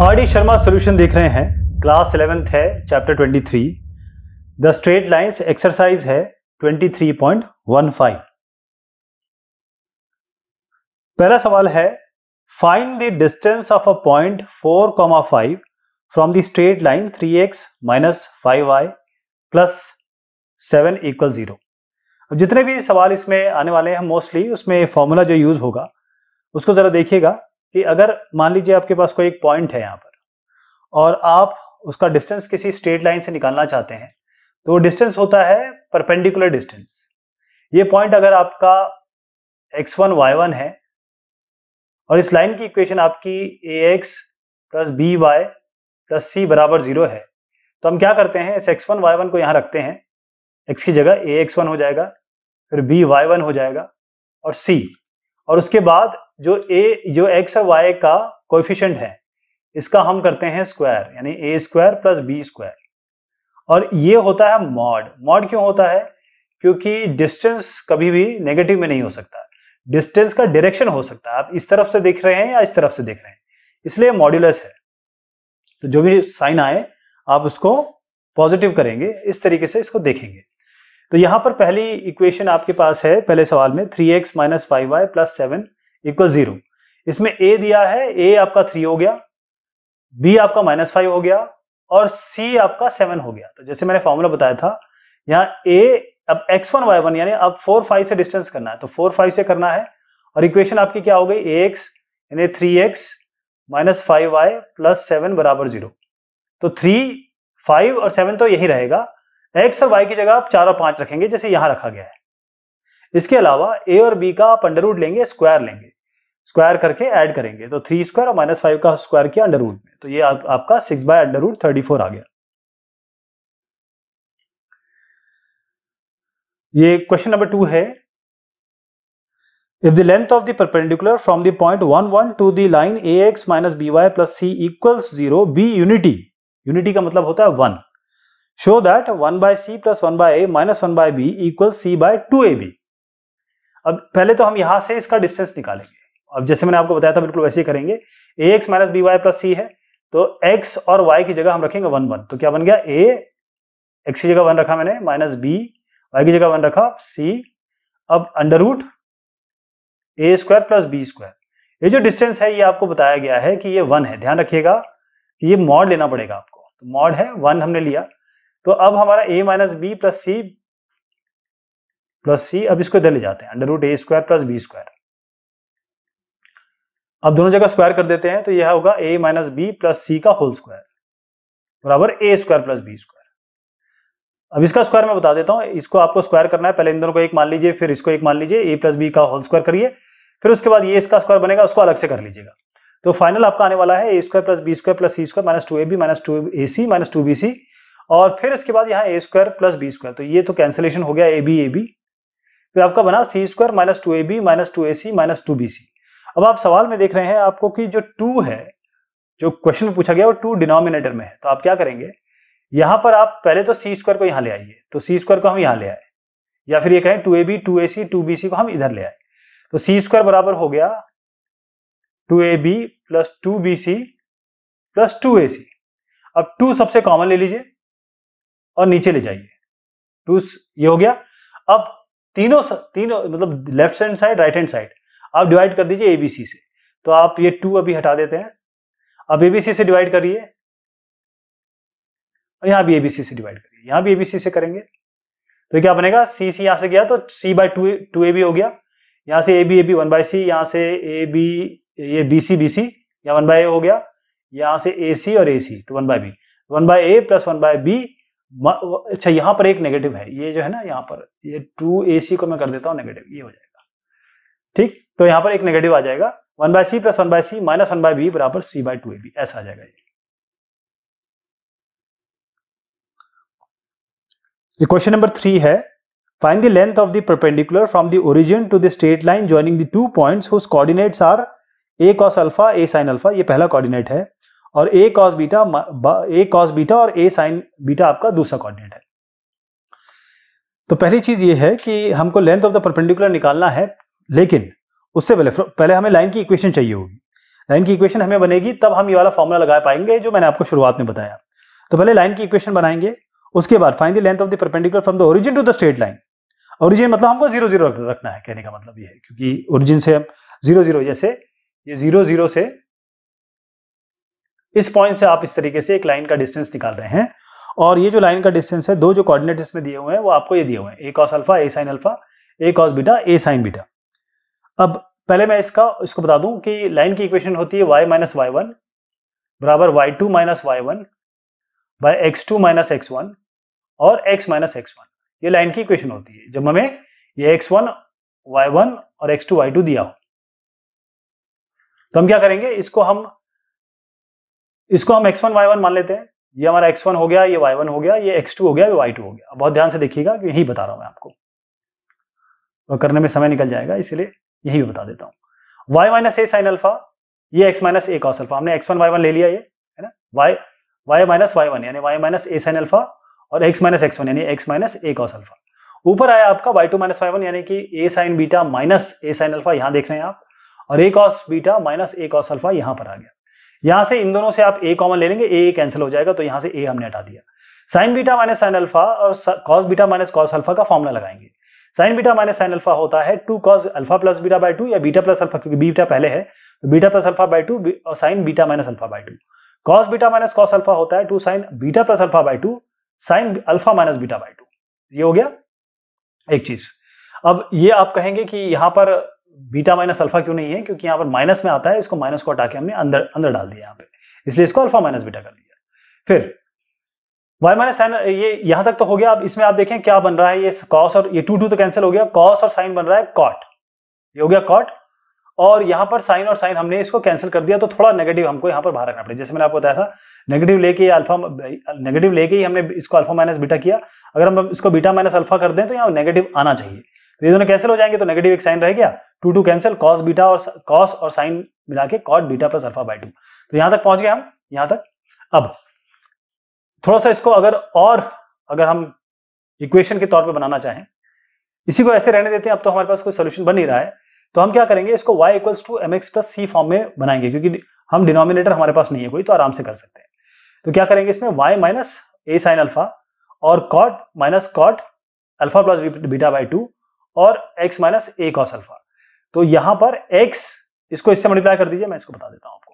RD Sharma solution देख रहे हैं क्लास इलेवेंथ है chapter 23 the straight lines exercise है 23.15 पहला सवाल है find the distance of a point 4.5 from the straight line 3x x minus five y plus seven equal zero अब जितने भी सवाल इसमें आने वाले हैं मोस्टली उसमें फॉर्मूला जो यूज होगा उसको जरा देखिएगा कि अगर मान लीजिए आपके पास कोई एक पॉइंट है यहाँ पर और आप उसका डिस्टेंस किसी स्ट्रेट लाइन से निकालना चाहते हैं तो डिस्टेंस होता है परपेंडिकुलर डिस्टेंस ये पॉइंट अगर आपका एक्स वन वाई वन है और इस लाइन की इक्वेशन आपकी a x plus B y plus c बराबर जीरो है तो हम क्या करते हैं इस एक्स वन वाई वन को यहाँ रखते हैं एक्स की जगह ए एक्स वन हो जाएगा फिर बी वाई वन हो जाएगा और सी और उसके बाद जो ए जो एक्स और वाई का कोफिशेंट है इसका हम करते हैं स्क्वायर यानी a square plus b square और ये होता है मॉड मॉड क्यों होता है क्योंकि डिस्टेंस कभी भी नेगेटिव में नहीं हो सकता डिस्टेंस का डायरेक्शन हो सकता है आप इस तरफ से देख रहे हैं या इस तरफ से देख रहे हैं इसलिए मॉड्यूलस है तो जो भी साइन आए आप उसको पॉजिटिव करेंगे इस तरीके से इसको देखेंगे तो यहां पर पहली इक्वेशन आपके पास है पहले सवाल में three x minus five y plus seven equal zero इसमें ए दिया है ए आपका थ्री हो गया बी आपका माइनस फाइव हो गया और सी आपका सेवन हो गया तो जैसे मैंने फॉर्मूला बताया था यहाँ ए अब एक्स वन वाई वन यानी अब फोर फाइव से डिस्टेंस करना है तो फोर फाइव से करना है और इक्वेशन आपकी क्या हो गई ए एक्स यानी three x minus five y plus seven बराबर जीरो तो थ्री फाइव और सेवन तो यही रहेगा एक्स और वाई की जगह आप चार और पांच रखेंगे जैसे यहां रखा गया है इसके अलावा ए और बी का आप अंडर लेंगे स्क्वायर लेंगे स्क्वायर करके ऐड करेंगे तो थ्री स्क्वायर और माइनस फाइव का स्क्वायर किया अंडर रूट में तो ये आप, आपका six by under root thirty four आ गया ये क्वेश्चन नंबर टू है if the length of the perpendicular from the point one one to the line a x minus b y plus c equal zero be unity unity का मतलब होता है one show that one by c plus one by a minus one by b equal c by two a b अब पहले तो हम यहां से इसका डिस्टेंस निकालेंगे अब जैसे मैंने आपको बताया था बिल्कुल वैसे ही करेंगे a x minus b y plus c है तो एक्स और वाई की जगह हम रखेंगे वन वन तो क्या बन गया ए एक्स की जगह वन रखा मैंने माइनस बी वाई की जगह वन रखा सी अब under root a square plus b square ये जो डिस्टेंस है ये आपको बताया गया है कि ये वन है ध्यान रखिएगा कि ये मॉड लेना पड़ेगा आपको तो मॉड है वन हमने लिया तो अब हमारा a minus b plus c plus c अब इसको इधर ले जाते हैं under root a square plus b square अब दोनों जगह स्क्वायर कर देते हैं तो यह होगा a minus b plus c का होल स्क्वायर बराबर a square plus b square अब इसका स्क्वायर मैं बता देता हूं इसको आपको स्क्वायर करना है पहले इन दोनों को एक मान लीजिए फिर इसको एक मान लीजिए ए प्लस बी का होल स्क्वायर करिए फिर उसके बाद ये इसका स्क्वायर बनेगा उसको अलग से कर लीजिएगा तो फाइनल आपका आने वाला है a square plus b square plus c square minus two a b minus two a c minus two b c और फिर इसके बाद यहाँ a square plus b square तो ये तो कैंसिलेशन हो गया ए बी ए बी फिर आपका बना c square minus two a b minus two a c minus two b c अब आप सवाल में देख रहे हैं आपको कि जो टू है जो क्वेश्चन में पूछा गया वो टू डिनोमिनेटर में है तो आप क्या करेंगे यहां पर आप पहले तो सी स्क्वायर को यहां ले आइए तो सी स्क्वायर को हम यहां ले आए या फिर ये कहें two a b two a c two b c को हम इधर ले आए तो सी स्क्वायर बराबर हो गया two a b plus two b c plus two a c अब टू सबसे कॉमन ले लीजिए और नीचे ले जाइए टू ये हो गया अब तीनों तीनों मतलब left hand side right hand side आप डिवाइड कर दीजिए एबीसी से तो आप ये टू अभी हटा देते हैं अब एबीसी से डिवाइड करिए और यहां भी एबीसी से डिवाइड करिए यहां भी एबीसी से करेंगे तो क्या बनेगा सी सी यहां से गया तो c by two two a b हो गया यहां से a b a b one by c यहां से ए बी ये बी सी बी सी या वन बाय ए हो गया यहां से ए सी और ए सी तो one by b one by a plus one by b अच्छा यहाँ पर एक नेगेटिव है ये जो है ना यहाँ पर ये टू ए सी को मैं कर देता हूँ नेगेटिव ये हो जाएगा ठीक तो यहाँ पर एक नेगेटिव आ जाएगा one by c plus one by c minus one by b बराबर c by two a b ऐसा आ जाएगा ये ये क्वेश्चन नंबर थ्री है find the length of the perpendicular from the origin to the straight line joining the two points whose coordinates are a cos alpha a sine alpha ये पहला coordinate है और a cos beta a cos beta और a sine beta आपका दूसरा coordinate है तो पहली चीज ये है कि हमको लेंथ ऑफ द परपेंडिकुलर निकालना है लेकिन उससे पहले पहले हमें लाइन की इक्वेशन चाहिए होगी लाइन की इक्वेशन हमें बनेगी तब हम ये वाला फॉर्मूला लगा पाएंगे जो मैंने आपको शुरुआत में बताया तो पहले लाइन की इक्वेशन बनाएंगे उसके बाद find the length of the perpendicular from the origin to the straight line origin मतलब हमको जीरो जीरो रखना है कहने का मतलब ये है क्योंकि ओरिजिन से हम जीरो जीरो जैसे ये जीरो जीरो से इस पॉइंट से आप इस तरीके से एक लाइन का डिस्टेंस निकाल रहे हैं और ये जो लाइन का डिस्टेंस है दो जो कॉर्डिनेट इसमें दिए हुए हैं वो आपको ये दिए हुए हैं a cos alpha a sine alpha a cos beta a sine beta अब पहले मैं इसका इसको बता दूं कि लाइन की इक्वेशन होती है वाई माइनस वाई वन बराबर y two minus y one by x two minus x one और एक्स माइनस एक्स वन ये लाइन की इक्वेशन होती है जब हमें ये एक्स वन वाई वन और एक्स टू वाई टू दिया हो तो हम क्या करेंगे इसको हम इसको हम एक्स वन वाई वन मान लेते हैं ये हमारा एक्स वन हो गया ये वाई वन हो गया ये एक्स टू हो गया ये वाई टू हो गया बहुत ध्यान से देखिएगा कि यही बता रहा हूँ मैं आपको तो करने में समय निकल जाएगा इसलिए यही भी बता देता हूँ y minus a sine alpha ये x minus a cos alpha हमने एक्स वन वाई वन ले लिया ये है ना y y minus y one यानी y minus a sine alpha और एक्स माइनस एक्स वन यानी x minus a cos alpha ऊपर आया आपका y two minus y one यानी कि a sine beta minus a sine alpha यहाँ देख रहे हैं आप और a cos beta minus a cos alpha यहाँ पर आ गया यहां से इन दोनों से आप ए कॉमन ले लेंगे ए कैंसिल हो जाएगा तो यहां से ए हमने हटा दिया sine beta minus sine alpha और cos beta minus cos alpha का फॉर्मुला लगाएंगे sine beta minus sine alpha होता है two cos alpha plus beta by two या बीटा प्लस अल्फा क्योंकि बीटा पहले है तो beta plus alpha by two और sine beta minus alpha by two cos beta minus cos alpha होता है two sine beta plus alpha by two sine alpha minus beta by two ये हो गया एक चीज अब ये आप कहेंगे कि यहां पर बीटा माइनस अल्फा क्यों नहीं है क्योंकि यहाँ पर माइनस में आता है इसको माइनस को हटा के हमने अंदर अंदर डाल दिया यहाँ पे इसलिए इसको अल्फा माइनस बीटा कर दिया फिर वाई माइनस साइन ये यहां तक तो हो गया अब इसमें आप देखें क्या बन रहा है ये कॉस और ये टू टू तो कैंसिल हो गया कॉस और साइन बन रहा है कॉट ये हो गया कॉट और यहां पर साइन और साइन हमने इसको कैंसिल कर दिया तो थोड़ा नेगेटिव हमको यहां पर बाहर रखना पड़ेगा जैसे मैंने आपको बताया था नेगेटिव लेके अल्फा नेगेटिव लेके ही हमने इसको अल्फा माइनस बीटा किया अगर हम इसको बीटा माइनस अल्फा कर दें तो यहाँ नेगेटिव आना चाहिए तो ये दोनों कैंसिल हो जाएंगे तो नेगेटिव एक साइन रह गया two two cancel cos beta और कॉस और साइन मिला के cot beta plus alpha by two तो यहां तक पहुंच गए हम यहां तक अब थोड़ा सा इसको अगर और अगर हम इक्वेशन के तौर पे बनाना चाहें इसी को ऐसे रहने देते हैं अब तो हमारे पास कोई सोल्यूशन बन नहीं रहा है तो हम क्या करेंगे इसको y equals to m x plus c form में बनाएंगे क्योंकि हम डिनोमिनेटर हमारे पास नहीं है कोई तो आराम से कर सकते हैं तो क्या करेंगे इसमें y minus a sine alpha और cot minus cot alpha plus beta by two और x minus a cos alpha तो यहां पर एक्स इसको इससे मल्टीप्लाई कर दीजिए मैं इसको बता देता हूं आपको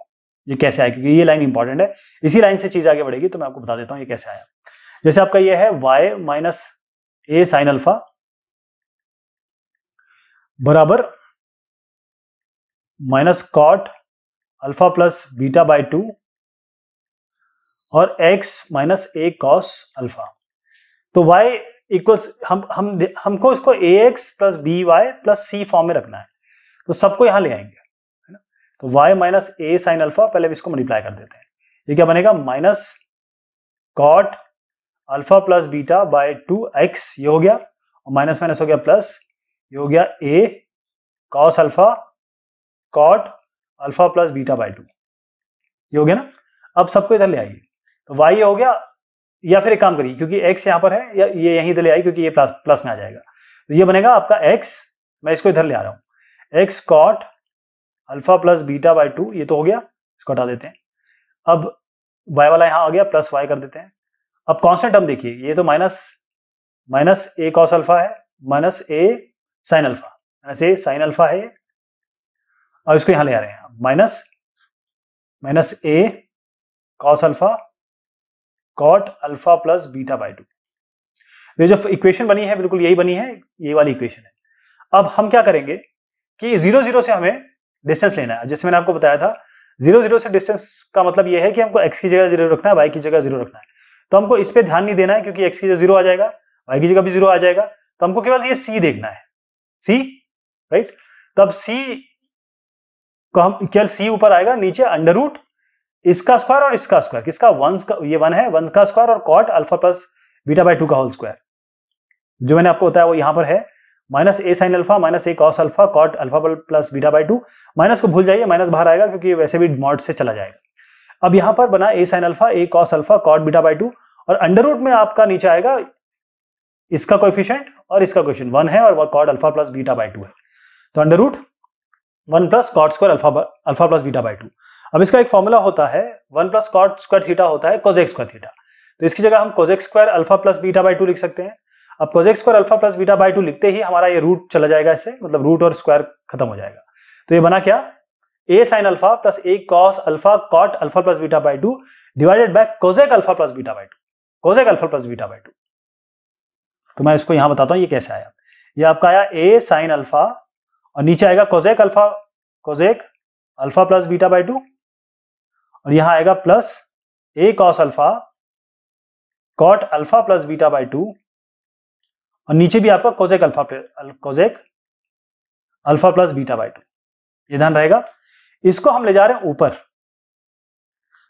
ये कैसे आया क्योंकि ये लाइन इंपॉर्टेंट है इसी लाइन से चीज आगे बढ़ेगी तो मैं आपको बता देता हूं ये कैसे आया जैसे आपका ये है y minus a sine alpha बराबर minus cot alpha plus beta by two और x minus a cos alpha तो y इक्वल्स हम हम हमको इसको a x plus B y plus c form में रखना है तो सबको यहां ले आएंगे है ना तो y minus a sine alpha पहले इसको मल्टीप्लाई कर देते हैं ये क्या बनेगा minus cot alpha plus beta by two x ये हो गया और माइनस माइनस हो गया प्लस ये हो गया a cos alpha cot alpha plus beta by two ये हो गया ना अब सबको इधर ले आइए तो वाई हो गया या फिर एक काम करिए क्योंकि एक्स यहां पर है या ये यहीं इधर ले आई क्योंकि ये प्लस प्लस में आ जाएगा तो ये बनेगा आपका एक्स मैं इसको इधर ले आ रहा हूं x cot alpha plus beta by two ये तो हो गया इसको हटा देते हैं अब वाई वाला यहां आ गया प्लस वाई कर देते हैं अब कॉन्स्टेंट टर्म देखिए ये तो minus minus a cos alpha है minus a sine alpha minus a sine alpha है और इसको यहां ले आ रहे हैं minus minus a cos alpha cot alpha plus beta by two ये जो इक्वेशन बनी है बिल्कुल यही बनी है ये वाली इक्वेशन है अब हम क्या करेंगे कि जीरो जीरो से हमें डिस्टेंस लेना है जैसे मैंने आपको बताया था जीरो जीरो से डिस्टेंस का मतलब यह है कि हमको एक्स की जगह जीरो रखना है वाई की जगह जीरो रखना है तो हमको इस पर ध्यान नहीं देना है क्योंकि एक्स की जगह जीरो आ जाएगा वाई की जगह भी जीरो आ जाएगा तो हमको केवल ये सी देखना है सी राइट तब सी को हम केवल सी ऊपर आएगा नीचे अंडर रूट इसका स्क्वायर और इसका स्क्वायर किसका वंस का ये वन है वंस का स्क्वायर और cot alpha plus beta by two का होल स्क्वायर जो मैंने आपको बताया वो यहां पर है minus a sine alpha minus a cos alpha cot alpha plus beta by two minus को भूल जाइए माइनस बाहर आएगा क्योंकि वैसे भी मॉड से चला जाएगा अब यहां पर बना a sine alpha a cos alpha cot beta by two और अंडर रूट में आपका नीचे आएगा इसका कोफिशियंट और इसका क्वेश्चन वन है और cot alpha plus beta by two है तो under root one plus cot square alpha alpha plus beta by two अब इसका एक फॉर्मूला होता है one plus cot square theta होता है कोजेक स्क्वायर थीटा तो इसकी जगह हम cosec square alpha plus beta by two लिख सकते हैं अब cosec square alpha plus beta by two लिखते ही हमारा ये रूट चला जाएगा इससे मतलब रूट और स्क्वायर खत्म हो जाएगा तो ये बना क्या a sine alpha plus a cos alpha cot alpha plus beta by two divided by cosec alpha plus beta by two cosec alpha plus beta by two तो मैं इसको यहां बताता हूं ये कैसे आया ये आपका आया ए साइन अल्फा और नीचे आएगा cosec alpha cosec alpha plus beta by two और यहां आएगा plus a cos alpha cot alpha plus beta by two और नीचे भी आपका cosec alpha cosec alpha plus beta by two ये ध्यान रहेगा इसको हम ले जा रहे हैं ऊपर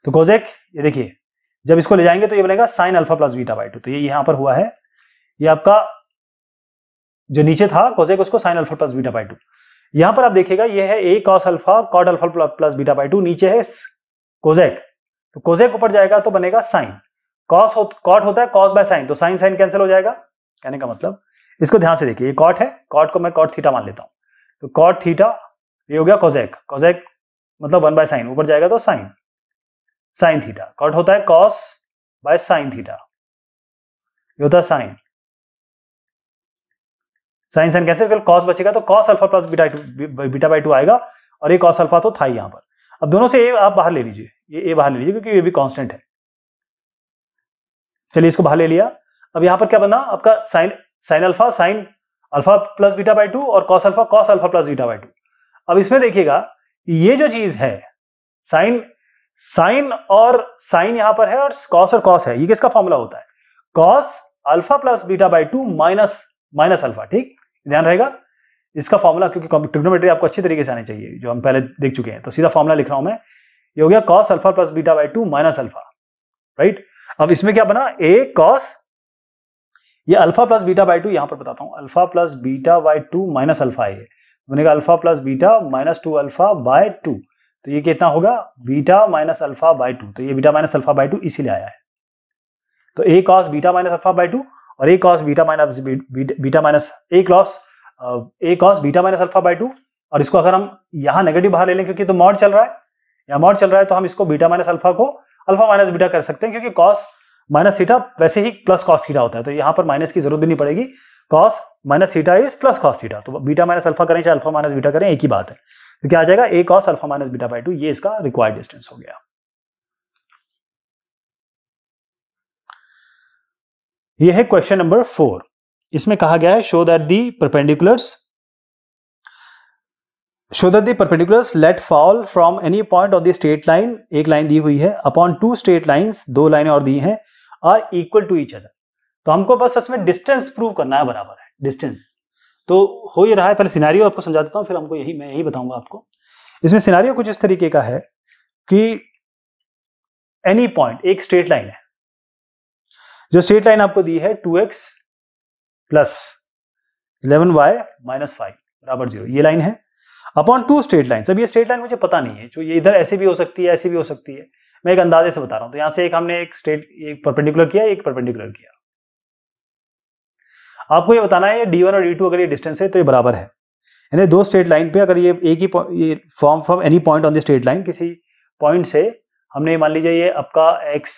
तो कोजेक ये देखिए जब इसको ले जाएंगे तो ये बनेगा sine alpha plus beta by two तो ये यहां पर हुआ है ये आपका जो नीचे था कोजेक उसको sine alpha plus beta by two यहां पर आप देखिएगा ये है a cos alpha cot alpha plus beta by two नीचे है कोजेक तो कोजेक ऊपर जाएगा तो बनेगा साइन कॉस कॉट होता है कॉस बाय साइन तो साइन साइन कैंसिल हो जाएगा कहने का मतलब इसको ध्यान से देखिए ये कॉट है कॉट को मैं कॉट थीटा मान लेता हूँ तो कॉट थीटा ये हो गया कोजैक कोजैक मतलब वन बाय साइन ऊपर जाएगा तो साइन साइन थीटा कॉट होता है कॉस बाय साइन थीटा ये होता है साइन साइन साइन कैसे फिर कॉस बचेगा तो cos alpha plus beta beta by two आएगा और ये कॉस अल्फा तो था यहां पर अब दोनों से ए आप बाहर ले लीजिए ये ए बाहर ले लीजिए क्योंकि ये भी कॉन्स्टेंट है चलिए इसको बाहर ले लिया अब यहां पर क्या बना आपका sine sine alpha sine alpha plus beta by two और cos alpha cos alpha plus beta by two अब इसमें देखिएगा ये जो चीज है साइन साइन और साइन यहां पर है और कॉस और कॉस है ये किसका फॉर्मूला होता है cos alpha plus beta by two minus minus alpha ठीक ध्यान रहेगा इसका फॉर्मूला क्योंकि ट्रिग्नोमेट्री आपको अच्छी तरीके से आने चाहिए जो हम पहले देख चुके हैं तो सीधा फॉर्मूला लिख रहा हूं मैं ये हो गया cos alpha plus beta by two minus alpha right अब इसमें क्या बना ए कॉस ये alpha plus beta by two यहाँ पर बताता हूँ alpha plus beta by two minus alpha ये कहा alpha plus beta minus two alpha by two तो ये कितना होगा beta minus alpha by two तो ये beta minus alpha by two इसीलिए आया है तो a cos beta minus alpha by two और a cos beta minus beta minus a cos a cos beta minus alpha by two और इसको अगर हम यहाँ नेगेटिव बाहर ले लें क्योंकि तो मॉड चल रहा है या मॉड चल रहा है तो हम इसको बीटा माइनस अल्फा को अल्फा माइनस बीटा कर सकते हैं क्योंकि कॉस माइनस सीटा वैसे ही प्लस कॉस थीटा होता है तो यहां पर माइनस की जरूरत भी नहीं पड़ेगी cos minus theta is plus cos theta तो बीटा माइनस अल्फा करें चाहे अल्फा माइनस बीटा करें एक ही बात है तो क्या आ जाएगा a cos alpha minus beta by two ये इसका रिक्वायर्ड डिस्टेंस हो गया यह है क्वेश्चन नंबर फोर इसमें कहा गया है show that the perpendiculars show that the perpendiculars let fall from any point of the straight line एक लाइन दी हुई है अपॉन टू स्ट्रेट लाइंस दो लाइनें और दी हैं are equal to each other तो हमको बस इसमें डिस्टेंस प्रूव करना है बराबर है डिस्टेंस तो हो ही रहा है पहले सिनारियो आपको समझा देता हूँ फिर हमको यही मैं यही बताऊंगा आपको इसमें सिनारियो कुछ इस तरीके का है कि एनी पॉइंट एक स्ट्रेट लाइन है जो स्ट्रेट लाइन आपको दी है two x plus eleven y minus five बराबर जीरो ये लाइन है अपॉन टू स्ट्रेट लाइन अब ये स्ट्रेट लाइन मुझे पता नहीं है जो ये इधर ऐसे भी हो सकती है ऐसे भी हो सकती है मैं एक अंदाजे से बता रहा हूं तो यहां से एक हमने एक स्ट्रेट एक परपेंडिकुलर किया एक परपेंडिकुलर किया आपको ये बताना है डी वन और डी टू अगर ये डिस्टेंस है तो ये बराबर है यानी दो स्ट्रेट लाइन पे अगर ये एक ही ये form from any point on the straight line किसी पॉइंट से हमने मान लीजिए ये आपका एक्स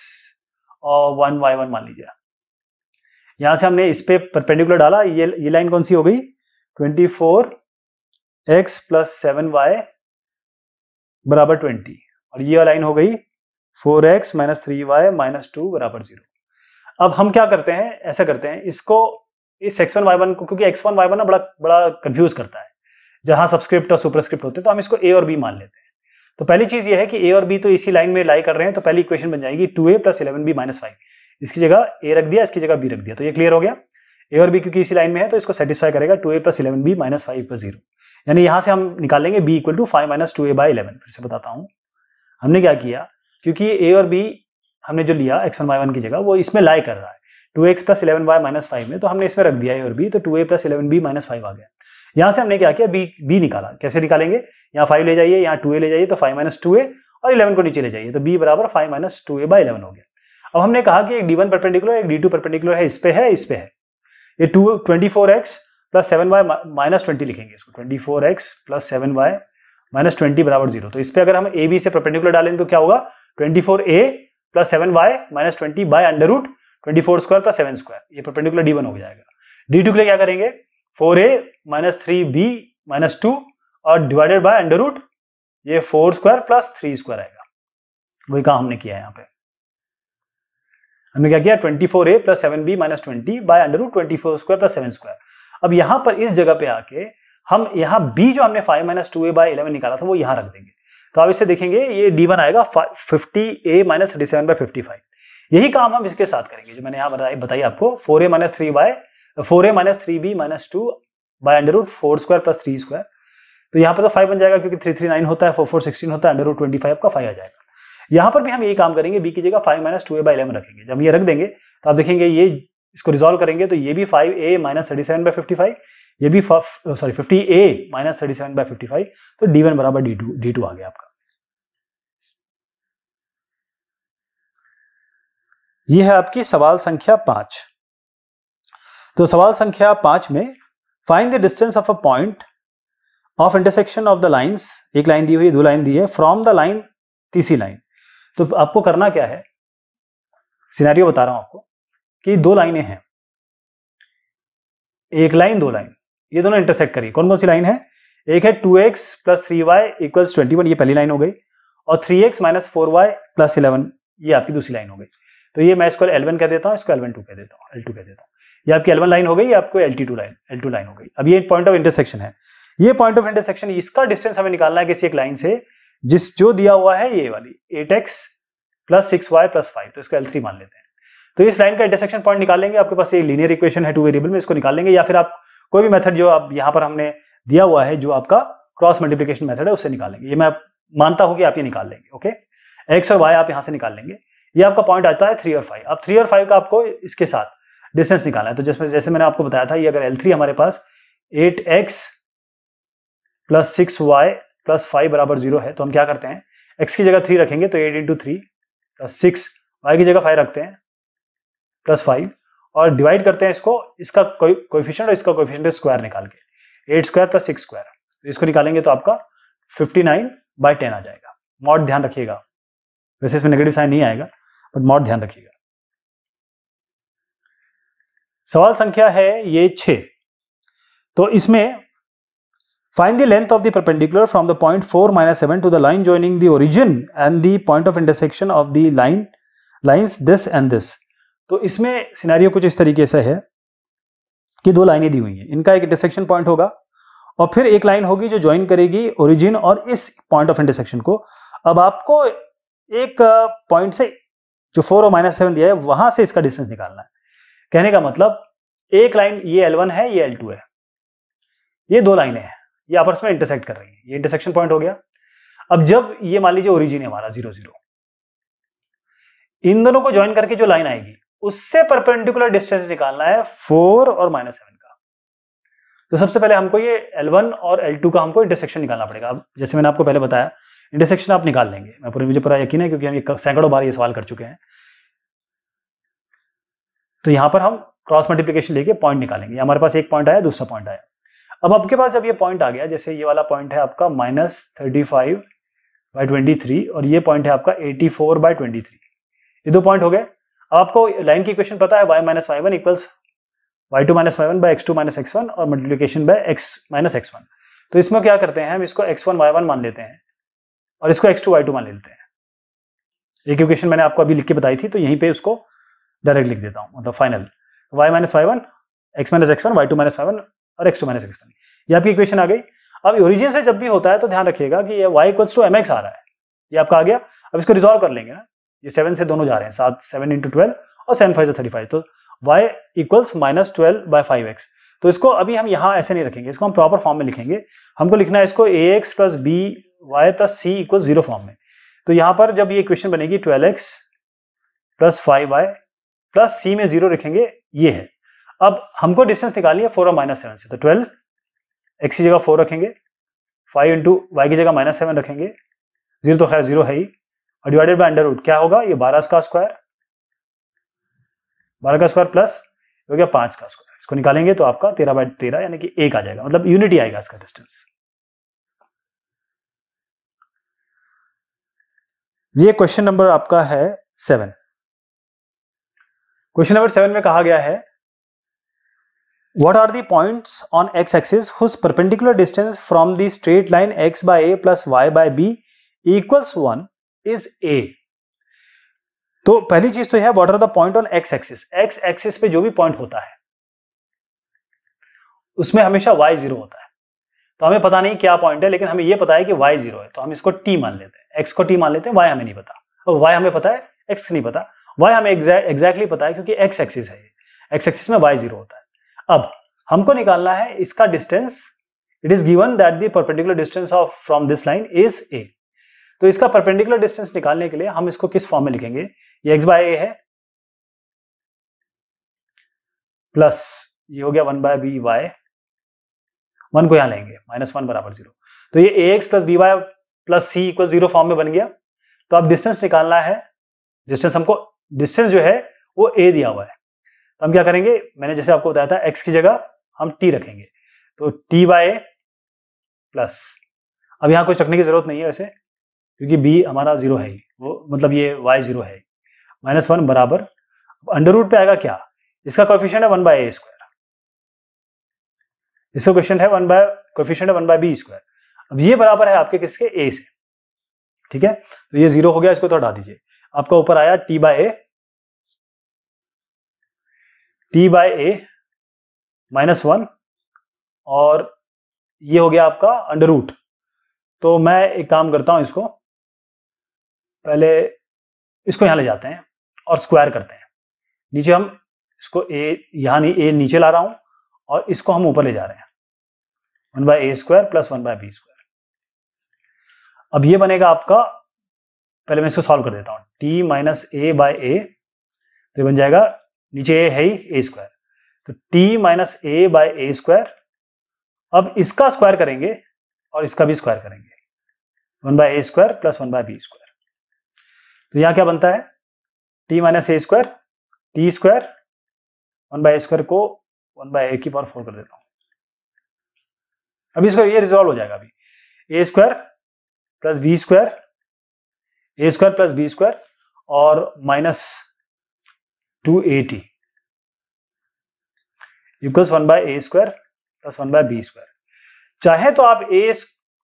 और वन वाई वन मान लीजिए यहां से हमने इस पे परपेंडिकुलर डाला ये ये लाइन कौन सी हो गई twenty four x plus seven y बराबर ट्वेंटी और ये लाइन हो गई four x minus three y minus two बराबर जीरो अब हम क्या करते हैं ऐसा करते हैं इसको इस एक्स वन वाई वन को क्योंकि एक्स वन वाई वन ना बड़ा बड़ा कंफ्यूज करता है जहां सब्सक्रिप्ट और सुपरस्क्रिप्ट होते हैं तो हम इसको ए और बी मान लेते हैं तो पहली चीज ये है कि ए और बी तो इसी लाइन में लाई कर रहे हैं तो पहली इक्वेशन बन जाएगी two a plus eleven b minus five इसकी जगह ए रख दिया इसकी जगह बी रख दिया तो ये क्लियर हो गया ए और बी क्योंकि इसी लाइन में है तो इसको सेटिस्फाई करेगा two a plus eleven b minus five plus zero यानी यहां से हम निकालेंगे b equal to five minus two a by eleven फिर से बताता हूँ हमने क्या किया क्योंकि ये ए और बी हमने जो लिया एक्स वन वाई वन की जगह वो इसमें लाई कर रहा है two x plus eleven y minus five में तो हमने इसमें रख दिया ए और बी तो two a plus eleven b minus five आ गया यहाँ से हमने क्या किया बी बी निकाला कैसे निकालेंगे यहाँ फाइव ले जाइए यहाँ टू ए ले जाइए तो फाइव माइनस टू ए और इलेवन को नीचे ले जाइए तो बी बराबर five minus two a by eleven हो गया अब हमने कहा कि एक डी वन परपेंडिकुलर एक डी टू परपेंडिकुलर है इस पे है इस पे है ये two twenty four x plus seven Y minus twenty लिखेंगे इसको twenty four x plus seven Y minus twenty बराबर जीरो तो इस पर अगर हम ए बी से परपेंडिकुलर डालेंगे तो क्या होगा twenty four A plus seven Y minus twenty by under root twenty four square plus seven square ये परपेंडिकुलर डी वन हो जाएगा डी टू के लिए क्या करेंगे फोर ए minus three B minus two और डिवाइडेड बाय अंडर रूट ये four square plus three square आएगा वही काम हमने किया है यहाँ पे हमने क्या किया twenty four A plus seven b minus twenty by under root twenty four square plus seven square अब यहां पर इस जगह पे आके हम यहाँ बी जो हमने five minus two a by eleven निकाला था वो यहां रख देंगे तो आप इसे देखेंगे ये डी वन आएगा fifty a minus thirty seven by fifty five यही काम हम इसके साथ करेंगे जो मैंने यहाँ बताई बताई आपको four A minus three by four A minus three B minus two by under root four square plus three square तो यहाँ पर तो फाइव बन जाएगा क्योंकि थ्री थ्री नाइन होता है फोर फोर सिक्सटीन होता है अंडर रूट ट्वेंटी फाइव का फाइव आ जाएगा यहाँ पर भी हम यही काम करेंगे बी की जगह five minus two a by eleven रखेंगे जब ये रख देंगे तो आप देखेंगे ये इसको रिजोल्व करेंगे तो ये भी five a minus thirty seven by fifty five ये भी sorry fifty a minus thirty seven by fifty five तो डी वन बराबर डी टू डी टू आ गया आपका ये है आपकी सवाल संख्या पांच तो सवाल संख्या पांच में find the distance of a point of intersection of the lines एक लाइन दी हुई है दो लाइन दी है फ्रॉम द लाइन तीसरी लाइन तो आपको करना क्या है सिनेरियो बता रहा हूं आपको कि दो लाइनें हैं एक लाइन दो लाइन ये दोनों इंटरसेक्ट करी कौन कौन सी लाइन है एक है two x plus three y equal twenty one ये पहली लाइन हो गई और three x minus four y plus eleven ये आपकी दूसरी लाइन हो गई तो ये मैं इसको एल कह देता हूँ इसको एल टू कह देता हूँ एल टू कह देता हूँ ये आपकी एल लाइन हो गई आपको l two line l two line हो गई अब ये पॉइंट ऑफ इंटरसेक्शन है ये पॉइंट ऑफ इंटरसेक्शन इसका डिस्टेंस हमें निकालना है किसी एक लाइन से जिस जो दिया हुआ है ये वाली eight x plus six y plus five तो इसको एल थ्री मान लेते हैं तो इस लाइन का इंटरसेक्शन पॉइंट निकालेंगे आपके पास ये लीनियर इक्वेशन है टू वेरिएबल में इसको निकालेंगे या फिर आप कोई भी मेथड जो आप यहाँ पर हमने दिया हुआ है जो आपका क्रॉस मल्टीप्लीकेशन मेथड है उससे निकालेंगे ये मैं मानता हूँ कि आप ये निकाल लेंगे ओके एक्स और वाई आप यहाँ से निकाल लेंगे ये आपका पॉइंट आता है थ्री और फाइव अब थ्री और फाइव का आपको इसके साथ डिस्टेंस निकालना है तो जिसमें जैसे मैंने आपको बताया था ये अगर एल थ्री हमारे पास eight x plus six y plus five बराबर जीरो है तो हम क्या करते हैं एक्स की जगह थ्री रखेंगे तो eight into three plus six y की जगह फाइव रखते हैं प्लस फाइव और डिवाइड करते हैं इसको इसका कोफिशियंट और इसका कोफिशियंट स्क्वायर निकाल के eight square plus six square तो इसको निकालेंगे तो आपका फिफ्टी नाइन बाई टेन आ जाएगा मॉड ध्यान रखिएगा वैसे इसमें नेगेटिव साइन नहीं आएगा बट मॉड ध्यान रखिएगा सवाल संख्या है ये छ तो इसमें find the length of the perpendicular from the point four minus seven to the line joining the origin and the point of intersection of the line lines this and this तो इसमें सिनारियो कुछ इस तरीके से है कि दो लाइनें दी हुई हैं इनका एक इंटरसेक्शन पॉइंट होगा और फिर एक लाइन होगी जो ज्वाइन करेगी ओरिजिन और इस पॉइंट ऑफ इंटरसेक्शन को अब आपको एक पॉइंट से जो फोर और माइनस सेवन दिया है वहां से इसका डिस्टेंस निकालना है कहने का मतलब एक लाइन ये वन है ये टू है ये दो लाइनें हैं ये आपस में इंटरसेक्ट कर रही है ये इंटरसेक्शन पॉइंट हो गया अब जब ये मान लीजिए ओरिजिन है हमारा जीरो जीरो इन दोनों को ज्वाइन करके जो लाइन आएगी उससे परपेंडिकुलर डिस्टेंस निकालना है फोर और माइनस सेवन का तो सबसे पहले हमको ये एल वन और एल टू का हमको इंटरसेक्शन निकालना पड़ेगा अब जैसे मैंने आपको पहले बताया इंटरसेक्शन आप निकाल लेंगे मैं पूरे मुझे पूरा यकीन है क्योंकि हम ये सैकड़ों बार ये सवाल कर चुके हैं तो यहां पर हम क्रॉस मल्टीप्लीकेशन लेके पॉइंट निकालेंगे हमारे पास एक पॉइंट आया दूसरा पॉइंट आया अब आपके पास जब ये पॉइंट आ गया जैसे ये वाला पॉइंट है आपका minus thirty five by twenty three और ये पॉइंट है आपका eighty four by twenty three ये दो पॉइंट हो गए अब आपको लाइन की इक्वेशन पता है y minus y one equals y two minus y one by x two minus x one और multiplication by x minus x one तो इसमें क्या करते हैं हम इसको एक्स वन वाई वन मान लेते हैं और इसको एक्स टू वाई टू मान लेते हैं एक इक्वेशन मैंने आपको अभी लिख के बताई थी तो यहीं पर उसको डायरेक्ट लिख देता हूँ मतलब final y minus y one x minus x one y two minus y one और x two minus x one ये आपकी इक्वेशन आ गई अब ओरिजिन से जब भी होता है तो ध्यान रखिएगा कि ये y equals to m x आ रहा है ये आपका आ गया अब इसको रिजॉल्व कर लेंगे ना ये सेवन से दोनों जा रहे हैं सात सेवन इंटू ट्वेल्व और सेवन फाइव से थर्टी फाइव तो y equals minus twelve by five x तो इसको अभी हम यहाँ ऐसे नहीं रखेंगे इसको हम प्रॉपर फॉर्म में लिखेंगे हमको लिखना है इसको a x plus B y plus c equal zero form में तो यहाँ पर जब ये क्वेश्चन बनेगी twelve x plus five y plus c में जीरो रखेंगे ये है अब हमको डिस्टेंस निकालिए फोर और माइनस सेवन से तो ट्वेल्व एक्स की जगह फोर रखेंगे फाइव इंटू वाई की जगह माइनस सेवन रखेंगे जीरो तो खैर जीरो है ही डिवाइडेड बाय अंडर रूट क्या होगा ये बारह का स्क्वायर बारह का स्क्वायर प्लस हो गया पांच का स्क्वायर इसको निकालेंगे तो आपका तेरह बाय तेरह यानी कि एक आ जाएगा मतलब यूनिटी आएगा इसका डिस्टेंस ये क्वेश्चन नंबर आपका है सेवन क्वेश्चन नंबर सेवन में कहा गया है what are the points on x axis whose perpendicular distance from the straight line x by a plus y by b equals one is a तो पहली चीज तो यह what are the point on x axis x axis पे जो भी point होता है उसमें हमेशा वाई जीरो होता है तो हमें पता नहीं क्या पॉइंट है लेकिन हमें यह पता है कि वाई जीरो है तो हम इसको टी मान लेते हैं एक्स को टी मान लेते हैं वाई हमें नहीं पता और वाई हमें पता है एक्स नहीं पता वाई हमें एग्जैक्टली exactly पता है क्योंकि एक्स एक्सिस है एक्स एक्सिस में वाई जीरो होता है अब हमको निकालना है इसका distance it is given that the perpendicular distance of from this line is a तो इसका परपेंडिकुलर डिस्टेंस निकालने के लिए हम इसको किस फॉर्म में लिखेंगे ये एक्स बाय ए है प्लस ये हो गया one by b y one को यहां लेंगे माइनस वन बराबर जीरो तो ये ए x plus B y plus c equal zero form में बन गया तो अब डिस्टेंस निकालना है डिस्टेंस हमको डिस्टेंस जो है वो ए दिया हुआ है तो हम क्या करेंगे मैंने जैसे आपको बताया था एक्स की जगह हम टी रखेंगे तो टी बाय प्लस अब यहां कुछ रखने की जरूरत नहीं है वैसे क्योंकि बी हमारा जीरो है वो मतलब ये वाई जीरो है माइनस वन बराबर अंडर रूट पे आएगा क्या इसका कोफिशियंट है वन बाय ए स्क्वायर इसका क्वेश्चन है वन बाय कोफिशियंट है वन बाय बी स्क्वायर अब ये बराबर है आपके किसके ए से ठीक है तो ये जीरो हो गया इसको तो हटा दीजिए आपका ऊपर आया t by a t by a minus one और ये हो गया आपका अंडर रूट तो मैं एक काम करता हूं इसको पहले इसको यहाँ ले जाते हैं और स्क्वायर करते हैं नीचे हम इसको ए यहाँ नहीं ए नीचे ला रहा हूँ और इसको हम ऊपर ले जा रहे हैं one by a square plus one by b square अब ये बनेगा आपका पहले मैं इसको सॉल्व कर देता हूँ t minus a by a तो ये बन जाएगा नीचे ए है ही ए स्क्वायर तो t minus a by a square अब इसका स्क्वायर करेंगे और इसका भी स्क्वायर करेंगे one by a square plus one by b square तो यहाँ क्या बनता है t minus a square t square one by a square को वन बाय ए की पावर फोर कर देता हूँ अभी इसको ये रिजॉल्व हो जाएगा अभी a square plus b square a square plus b square और minus two a t equals one by a square plus one by b square चाहे तो आप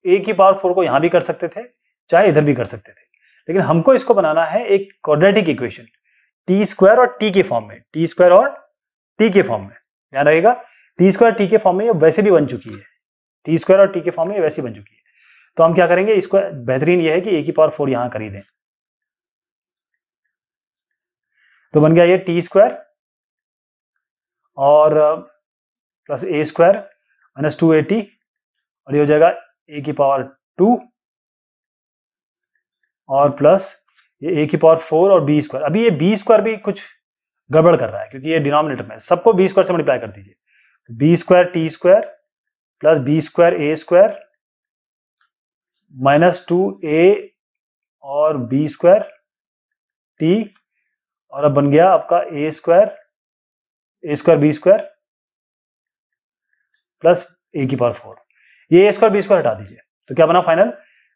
ए की पावर फोर को यहां भी कर सकते थे चाहे इधर भी कर सकते थे लेकिन हमको इसको बनाना है एक क्वाड्रेटिक इक्वेशन टी स्क्वायर और टी के फॉर्म में टी स्क्वायर और टी के फॉर्म में ध्यान रहेगा टी स्क्वायर टी के फॉर्म में ये वैसे भी बन चुकी है टी स्क्वायर और टी के फॉर्म में वैसे बन चुकी है तो हम क्या करेंगे इसको बेहतरीन ये है कि ए की पावर फोर यहां दें तो बन गया ये टी स्क्वायर और plus a square minus two a t और ये हो जाएगा ए की पावर टू और प्लस ये ए की पावर फोर और बी स्क्वायर अभी ये बी स्क्वायर भी कुछ गड़बड़ कर रहा है क्योंकि ये डिनोमिनेटर में सबको बी स्क्वायर से मल्टीप्लाई कर दीजिए तो b square t square plus b square a square minus two a और बी स्क्वायर टी और अब बन गया आपका a square a square b square plus a की पावर फोर ये ए स्क्वायर बी स्क्वायर हटा दीजिए तो क्या बना फाइनल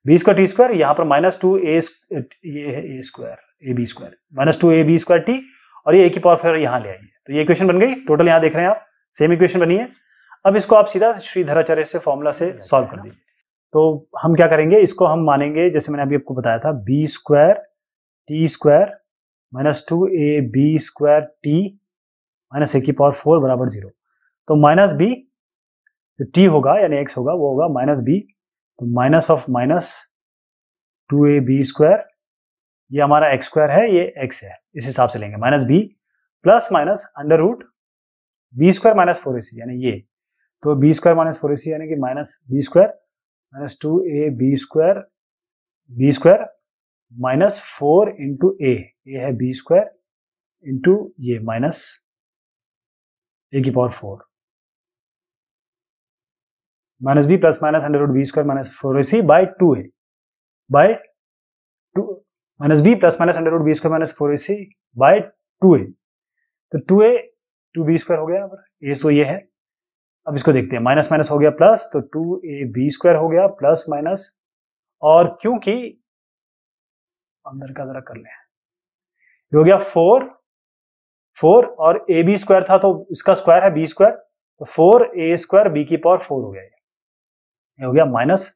बीस का टी स्क्वायर यहां पर माइनस टू ए ये है a square a b square minus two a b square t और ये ए की पावर फिर यहां ले आइए तो ये इक्वेशन बन गई टोटल यहां देख रहे हैं आप सेम इक्वेशन बनी है अब इसको आप सीधा श्रीधराचार्य से फॉर्मूला से सॉल्व कर दीजिए तो हम क्या करेंगे इसको हम मानेंगे जैसे मैंने अभी आपको बताया था b square t square minus two a b square t minus a की पावर फोर बराबर जीरो तो माइनस बी जो टी होगा यानी एक्स होगा वो होगा माइनस बी तो minus of minus two a b square ये हमारा एक्स स्क्वायर है ये एक्स है इस हिसाब से लेंगे minus b plus minus under root b square minus four a c यानी ये तो b square minus four a c यानी कि minus B square minus two a b square b square minus four into a a है B square into ये minus a की power four minus b plus minus under root b square minus four a c by two a by two minus b plus minus under root b square minus four a c by two a तो two a two b square हो गया ए तो ये है अब इसको देखते हैं माइनस माइनस हो गया प्लस तो टू ए बी स्क्वायर हो गया प्लस माइनस और क्योंकि अंदर का जरा कर ले हो गया फोर फोर और ए बी स्क्वायर था तो इसका स्क्वायर है बी स्क्वायर तो फोर ए स्क्वायर बी की पावर फोर हो गया ये हो गया minus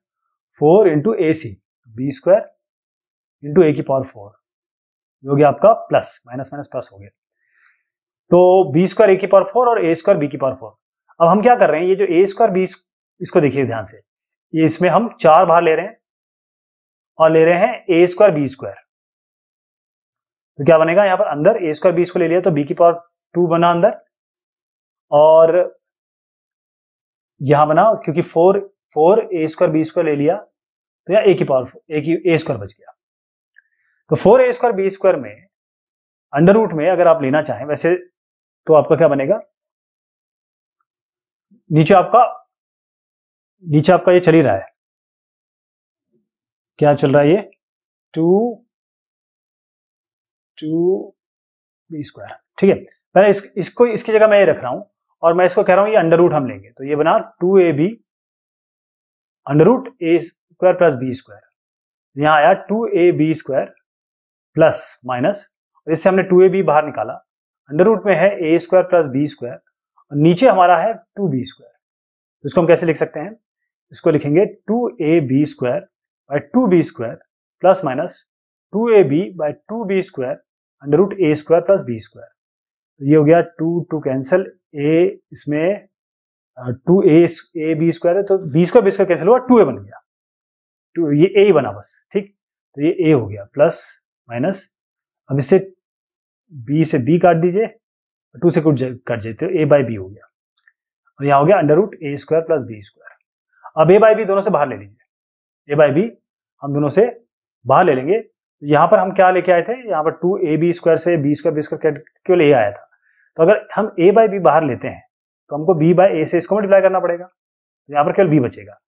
four into a c b square into a की पावर फोर ये हो गया आपका प्लस माइनस माइनस प्लस हो गया तो बी स्क्वायर ए की पावर फोर और ए स्क्वायर बी की पावर फोर अब हम क्या कर रहे हैं ये जो ए स्क्वायर बी इसको देखिए ध्यान से ये इसमें हम चार बाहर ले रहे हैं और ले रहे हैं ए स्क्वायर बी स्क्वायर तो क्या बनेगा यहां पर अंदर ए स्क्वायर बी को ले लिया तो बी की पावर टू बना अंदर और यहां बना क्योंकि four four a square b square ले लिया तो यहाँ ए की पावर ए की ए स्क्वायर बच गया तो four a square b square में अंडर रूट में अगर आप लेना चाहें वैसे तो आपका क्या बनेगा नीचे आपका नीचे आपका ये चल ही रहा है क्या चल रहा है ये टू टू बी स्क्वायर ठीक है पहले इस, इसको इसकी जगह मैं ये रख रहा हूं और मैं इसको कह रहा हूं ये अंडर रूट हम लेंगे तो ये बना two a b under root a square plus b square यहाँ आया two a b square plus minus इससे हमने टू ए बी बाहर निकाला अंडर रूट में है a square plus b square और नीचे हमारा है टू बी स्क्वायर तो इसको हम कैसे लिख सकते हैं इसको लिखेंगे two a b square by two b square plus minus two a b by two b square under root a square plus b square ये हो गया टू टू कैंसिल ए इसमें two a a b square है तो b square b square कैसे हुआ to ए बन गया टू तो ये ए ही बना बस ठीक तो ये ए हो गया प्लस माइनस अब इससे बी से बी काट दीजिए टू से कुछ कट जाए तो ए बाई बी हो गया और यहाँ हो गया under root a square plus b square अब ए बाई बी दोनों से बाहर ले लीजिए ए बाई बी हम दोनों से बाहर ले लेंगे यहाँ पर हम क्या लेके आए थे यहाँ पर टू ए बी स्क्वायर से बी स्क्वायर बी स्क्वायर केवल ए आया था तो अगर हम ए बाई बी बाहर लेते हैं तो हमको बी बाय ए से इसको मल्टीप्लाई करना पड़ेगा तो यहाँ पर केवल बी बचेगा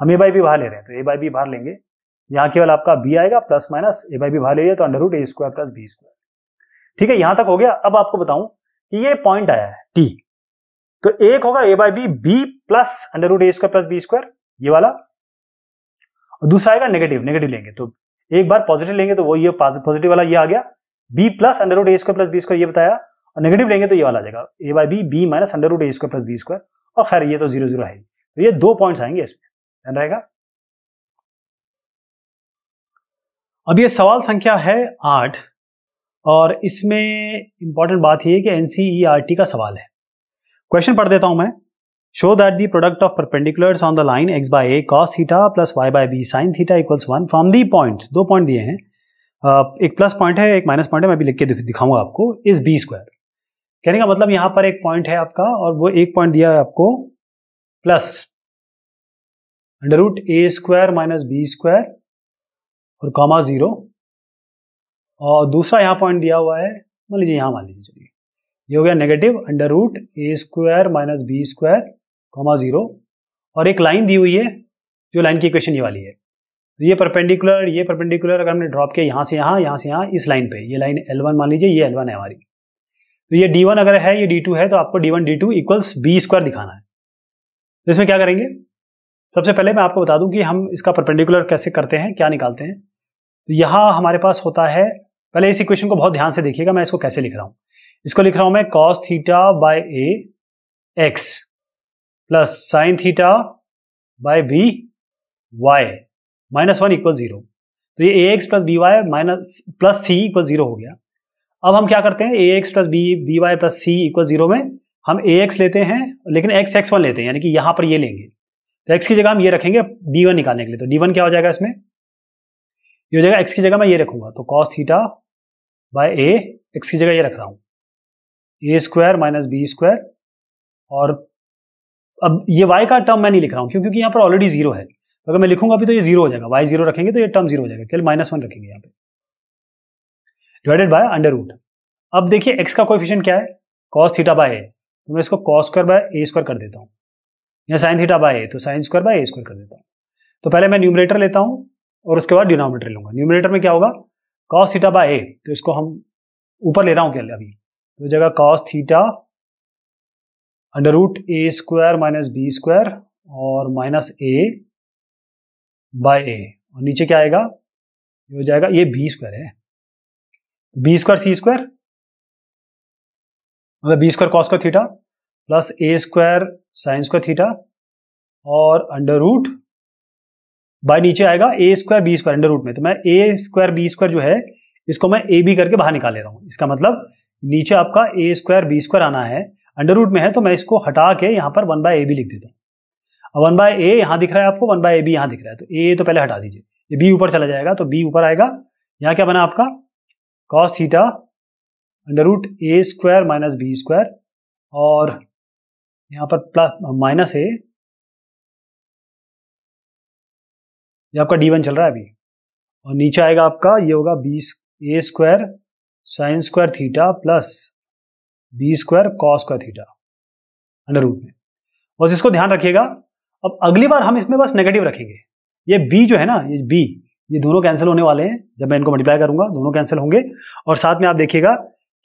हम ए बाई बी बाहर ले रहे हैं तो ए बाई बी बाहर लेंगे यहाँ केवल आपका बी आएगा plus minus a by b बाहर ले तो under root a square plus b square ठीक है यहां तक हो गया अब आपको बताऊं कि ये पॉइंट आया है टी तो एक होगा a by b b plus under root a square plus b square ये वाला और दूसरा आएगा नेगेटिव नेगेटिव लेंगे तो एक बार पॉजिटिव लेंगे तो वो ये पॉजिटिव वाला ये आ गया b plus under root a square plus b square ये बताया और नेगेटिव लेंगे तो ये वाला आ जाएगा a by b b minus under root a square plus b square और खैर ये तो जीरो जीरो है तो ये दो पॉइंट्स आएंगे इसमें ध्यान रहेगा अब ये सवाल संख्या है आठ और इसमें इंपॉर्टेंट बात यह कि एनसीईआरटी e का सवाल है क्वेश्चन पढ़ देता हूं मैं show that the product of perpendiculars on the line x by a cos theta plus y by b sine theta equals one from the points दो पॉइंट दिए हैं एक प्लस पॉइंट है एक माइनस पॉइंट है मैं भी लिख के दिखाऊंगा आपको इस बी स्क्वायर कहने का मतलब यहां पर एक पॉइंट है आपका और वो एक पॉइंट दिया है आपको plus under root a square minus B square और कॉमा जीरो और दूसरा यहाँ पॉइंट दिया हुआ है मान लीजिए यहां मान लीजिए चलिए ये हो गया negative under root a square minus B square comma zero और एक लाइन दी हुई है जो लाइन की इक्वेशन ये वाली है तो ये परपेंडिकुलर ये परपेंडिकुलर अगर हमने ड्रॉप किया यहां से यहां यहाँ से यहाँ इस लाइन पे ये लाइन एल वन मान लीजिए ये एल वन है हमारी तो ये d1 अगर है ये टू है तो आपको one d two equals b square दिखाना है तो इसमें क्या करेंगे सबसे पहले मैं आपको बता दूं कि हम इसका परपेंडिकुलर कैसे करते हैं क्या निकालते हैं तो यहाँ हमारे पास होता है पहले इस इक्वेशन को बहुत ध्यान से देखिएगा मैं इसको कैसे लिख रहा हूँ इसको लिख रहा हूँ मैं cos theta by a x plus sine theta by b y minus one equal zero तो ये ए x plus B y minus plus c equal zero हो गया अब हम क्या करते हैं a x plus b b y plus c equal zero में हम ए एक्स लेते हैं लेकिन एक्स एक्स वन लेते हैं यानी कि यहाँ पर ये लेंगे तो एक्स की जगह हम ये रखेंगे डी वन निकालने के लिए तो डी वन क्या हो जाएगा इसमें ये हो जाएगा एक्स की जगह मैं ये रखूंगा तो cos theta by a x की जगह ये रख रहा हूँ a square minus B square और अब ये वाई का टर्म मैं नहीं लिख रहा हूँ क्यों क्योंकि यहाँ पर ऑलरेडी जीरो है तो अगर मैं लिखूंगा अभी तो ये जीरो हो जाएगा वाई जीरो रखेंगे तो ये टर्म जीरो हो जाएगा केवल माइनस वन रखेंगे यहाँ पे डिवाइडेड बाय अंडर रूट अब देखिए एक्स का कोएफिशिएंट क्या है कॉस थीटा बाय ए तो मैं इसको cos square by a square कर देता हूँ या साइन थीटा बाय ए तो sine square by a square कर देता हूँ तो पहले मैं न्यूमरेटर लेता हूँ और उसके बाद डिनोमिनेटर लूंगा न्यूमरेटर में क्या होगा कॉस थीटा बाय ए तो इसको हम ऊपर ले रहा हूँ क्या अभी तो जगह cos theta under root a square minus B square और माइनस ए बाय ए और नीचे क्या आएगा ये हो जाएगा ये बी स्क्वायर है बी स्क्वायर सी स्क्वायर मतलब b square cos square theta plus a square sine square theta और अंडर रूट बाय नीचे आएगा a square b square under root में तो मैं ए स्क्वायर बी स्क्वायर जो है इसको मैं ए बी करके बाहर निकाल ले रहा हूँ इसका मतलब नीचे आपका ए स्क्वायर बी स्क्वायर आना है अंडर रूट में है तो मैं इसको हटा के यहाँ पर वन बाय ए बी लिख देता हूँ वन बाय ए यहाँ दिख रहा है आपको वन बाय ए बी यहाँ दिख रहा है तो ए तो पहले हटा दीजिए ये बी ऊपर चला जाएगा तो बी ऊपर आएगा यहाँ क्या बना आपका cos theta under root a square minus B square और यहाँ पर प्लस माइनस ए ये आपका डी वन चल रहा है अभी और नीचे आएगा आपका ये होगा b a square sine square theta plus b square cos square theta under root में बस इसको ध्यान रखिएगा अब अगली बार हम इसमें बस नेगेटिव रखेंगे ये बी जो है ना ये बी ये दोनों कैंसिल होने वाले हैं जब मैं इनको मल्टीप्लाई करूंगा दोनों कैंसिल होंगे और साथ में आप देखिएगा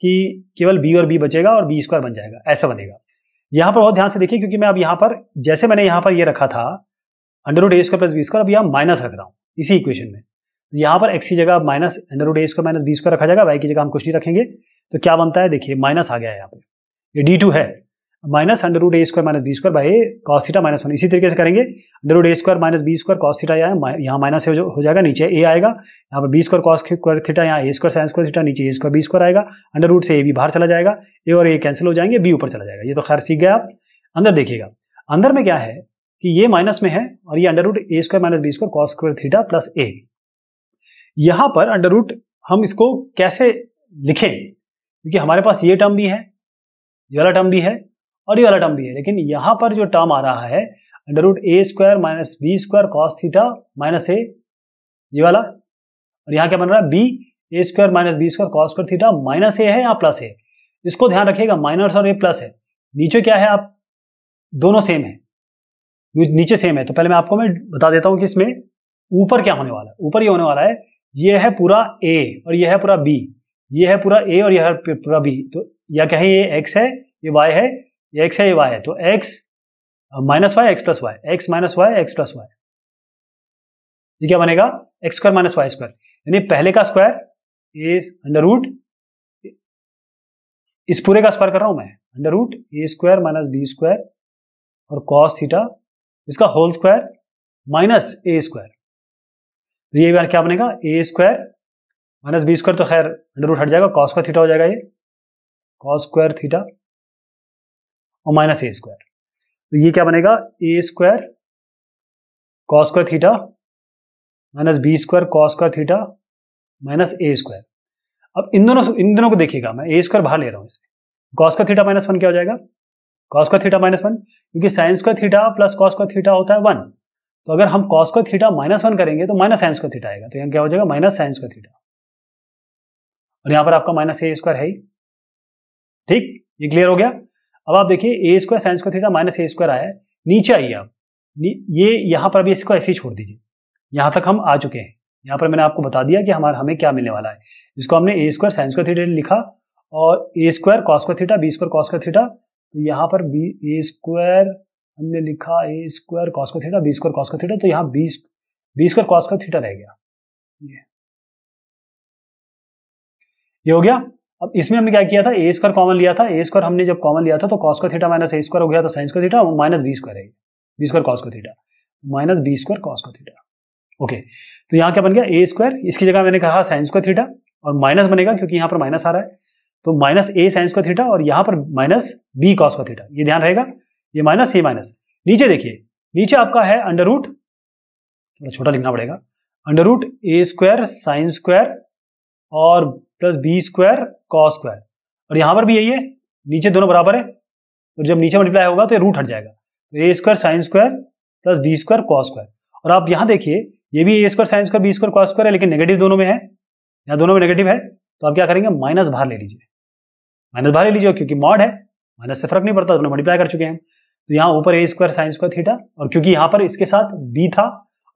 कि केवल बी और बी बचेगा और बी स्क्वायर बन जाएगा ऐसा बनेगा यहाँ पर बहुत ध्यान से देखिए क्योंकि मैं अब यहाँ पर जैसे मैंने यहाँ पर ये रखा था under root a square plus b square अब यहाँ माइनस रख रहा हूँ इसी इक्वेशन में तो यहाँ पर एक्स की जगह minus under root a square minus B square रखा जाएगा वाई की जगह हम कुछ नहीं रखेंगे तो क्या बनता है देखिए माइनस आ गया है यहाँ पे ये डी टू है minus under root a square minus B square by cos theta minus one इसी तरीके से करेंगे under root a square minus B square cos theta यहाँ यहाँ माइनस हो जाएगा नीचे ए आएगा यहाँ पर b square cos square theta यहाँ a square sine square theta नीचे ए स्क्वायर बी स्क्वायर आएगा अंडर रूट से ए भी बाहर चला जाएगा ए और ए कैंसिल हो जाएंगे बी ऊपर चला जाएगा ये तो खैर सीख गए आप अंदर देखिएगा अंदर में क्या है कि ये माइनस में है और ये under root a square minus B square cos square theta plus a यहाँ पर अंडर रूट हम इसको कैसे लिखें क्योंकि हमारे पास ये टर्म भी है ये वाला टर्म भी है और ये वाला टर्म भी है लेकिन यहाँ पर जो टर्म आ रहा है under root a square minus B square cos theta minus a ये वाला और यहाँ क्या बन रहा है b a square minus B square cos square theta minus a है या प्लस ए इसको ध्यान रखिएगा माइनस और ए प्लस है नीचे क्या है आप दोनों सेम है नीचे सेम है तो पहले मैं आपको मैं बता देता हूँ कि इसमें ऊपर क्या होने वाला है ऊपर ये होने वाला है ये है पूरा ए और यह है पूरा बी ये है पूरा ए और यह है पूरा बी तो यह क्या है ये एक्स है ये वाई है एक्स है ये वाई है तो x minus y x plus y x minus y x plus y ये क्या बनेगा x square minus y square यानी पहले का स्क्वायर इज अंडर रूट इस पूरे का स्क्वायर कर रहा हूं मैं under root a square minus B square और कॉस थीटा इसका whole square minus a square तो ये क्या बनेगा a square minus B square तो खैर अंडर रूट हट जाएगा कॉस स्क्वायर थीटा हो जाएगा ये कॉस स्क्वायर थीटा और माइनस ए स्क्वायर तो ये क्या बनेगा a square cos square theta minus B square cos square theta minus a square अब इन दोनों इन दोनों को देखिएगा मैं ए स्क्वायर बाहर ले रहा हूँ इसे कॉस का थीटा माइनस वन क्या हो जाएगा कॉस का थीटा माइनस वन क्योंकि साइंस का थीटा प्लस कॉस का थीटा होता है वन तो अगर हम कॉस का थीटा माइनस वन करेंगे तो माइनस साइंस का थीटा आएगा तो यहाँ क्या हो जाएगा माइनस साइंस का थीटा और यहाँ पर आपका माइनस ए स्क्वायर है ही ठीक ये क्लियर हो गया अब आप देखिए a square sine square theta minus a square आया नीचे आइए आप ये यहाँ पर अभी इसको ऐसे ही छोड़ दीजिए यहाँ तक हम आ चुके हैं यहाँ पर मैंने आपको बता दिया कि हमारा हमें क्या मिलने वाला है इसको हमने a square sine square theta लिखा और a square cos theta b square cos का थीटा तो यहाँ पर बी ए स्क्वायर हमने लिखा a square cos theta b square cos theta तो यहाँ b b square cos theta रह गया ये हो गया अब इसमें हमने क्या किया था ए स्क्वायर कॉमन लिया था ए स्क्वायर हमने जब कॉमन लिया था तो कॉस का थीटा माइनस ए स्क्वायर हो गया तो साइंस का थीटा माइनस बी स्क्वायर है बी स्क्वायर कॉस का theta minus B square cos का थीटा ओके तो यहाँ क्या बन गया ए स्क्वायर इसकी जगह मैंने कहा साइंस का थीटा और माइनस बनेगा क्योंकि यहाँ पर माइनस आ रहा है तो माइनस ए साइंस का थीटा और यहाँ पर माइनस बी कॉस का थीटा ये ध्यान रहेगा ये माइनस ये माइनस नीचे देखिए नीचे आपका है अंडर रूट थोड़ा छोटा लिखना पड़ेगा under root a square sines square और plus b square cos square और यहां पर भी यही है नीचे दोनों बराबर है और जब नीचे मल्टीप्लाई होगा तो ये रूट हट जाएगा तो a square sine square plus b square cos square और आप यहां देखिए ये भी a square sine square b square cos square है लेकिन नेगेटिव दोनों में है यहाँ दोनों में नेगेटिव है तो आप क्या करेंगे माइनस बाहर ले लीजिए माइनस बाहर ले लीजिए क्योंकि मॉड है माइनस से फर्क नहीं पड़ता दोनों मल्टीप्लाई कर चुके हैं तो यहाँ ऊपर a square sine square theta और क्योंकि यहाँ पर इसके साथ बी था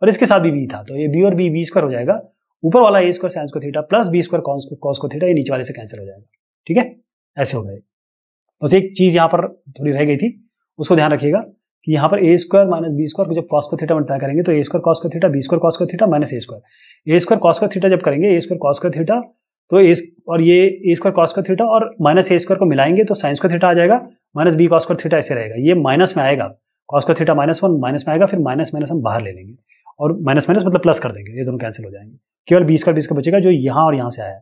और इसके साथ भी बी था तो ये बी और बी बी स्क्वायर हो जाएगा ऊपर वाला ए स्क्वायर साइंस को theta plus b square cos को थीटा ये नीचे वाले से कैंसिल हो जाएगा ठीक है ऐसे हो गए बस एक चीज यहाँ पर थोड़ी रह गई थी उसको ध्यान रखिएगा कि यहाँ पर a square minus B square जब कॉस को थीटा बनता करेंगे तो ए स्क्वायर कॉस को थीटा बी स्क्वायर कॉस को theta minus a square a square cos को थीटा जब करेंगे ए स्क्वायर कॉस को थीटा तो ए और ये ए स्क्वायर कॉस को थीटा और माइनस ए स्क्वायर को मिलाएंगे तो साइंस को थीटा आ जाएगा माइनस बी कॉस को थीटा ऐसे रहेगा ये माइनस में आएगा कॉस को थीटा माइनस वन माइनस में आएगा फिर माइनस माइनस हम बाहर ले लेंगे और माइनस माइनस मतलब प्लस कर देंगे ये दोनों कैंसिल हो जाएंगे केवल बीस का बीस का बचेगा जो यहां और यहां से आया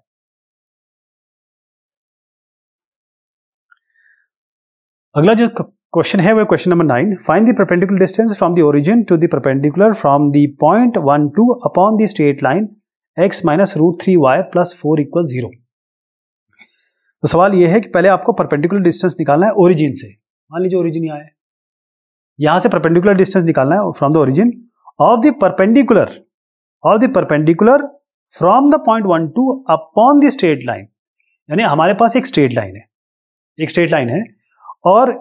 अगला जो क्वेश्चन है वो question number nine find the perpendicular distance from the origin to the perpendicular from the point one two upon the straight line x minus root three y plus four equal zero तो सवाल यह है कि पहले आपको perpendicular distance निकालना है origin से मान लीजिए ओरिजिन यहाँ है यहाँ से परपेंडिकुलर डिस्टेंस निकालना है from the origin of the perpendicular और the perpendicular from the point one two upon the straight line यानी हमारे पास एक स्ट्रेट लाइन है एक स्ट्रेट लाइन है और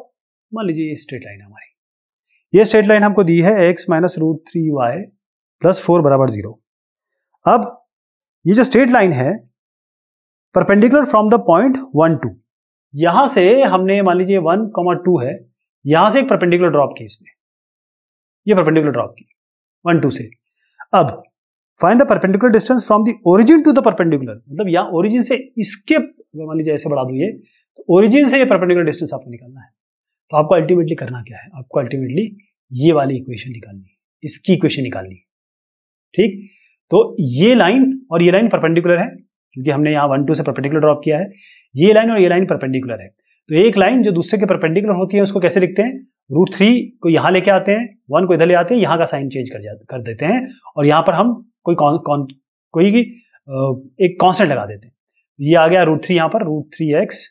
मान लीजिए ये स्ट्रेट लाइन है हमारी ये स्ट्रेट लाइन हमको दी है x minus root three y plus four बराबर जीरो अब ये जो स्ट्रेट लाइन है perpendicular from the point one two यहां से हमने मान लीजिए वन कॉमा टू है यहां से एक परपेंडिकुलर ड्रॉप की इसमें ये परपेंडिकुलर ड्रॉप की वन टू से अब find the perpendicular distance from the origin to the perpendicular मतलब यहाँ ओरिजिन से इसके मान लीजिए ऐसे बढ़ा दूंगे तो ओरिजिन से ये परपेंडिकुलर डिस्टेंस आपको निकालना है तो आपको अल्टीमेटली करना क्या है आपको अल्टीमेटली ये वाली इक्वेशन निकालनी है इसकी इक्वेशन निकालनी है ठीक तो ये लाइन और ये लाइन परपेंडिकुलर है क्योंकि हमने यहाँ वन टू से परपेंडिकुलर ड्रॉप किया है ये लाइन और ये लाइन परपेंडिकुलर है तो एक लाइन जो दूसरे के परपेंडिकुलर होती है उसको कैसे लिखते हैं रूट थ्री को यहाँ लेके आते हैं वन को इधर ले आते हैं यहाँ का साइन चेंज कर जा कर देते हैं और यहाँ पर हम कोई कौन कौन कोई की एक कॉन्सेंट लगा देते हैं ये आ गया रूट थ्री यहाँ पर रूट थ्री एक्स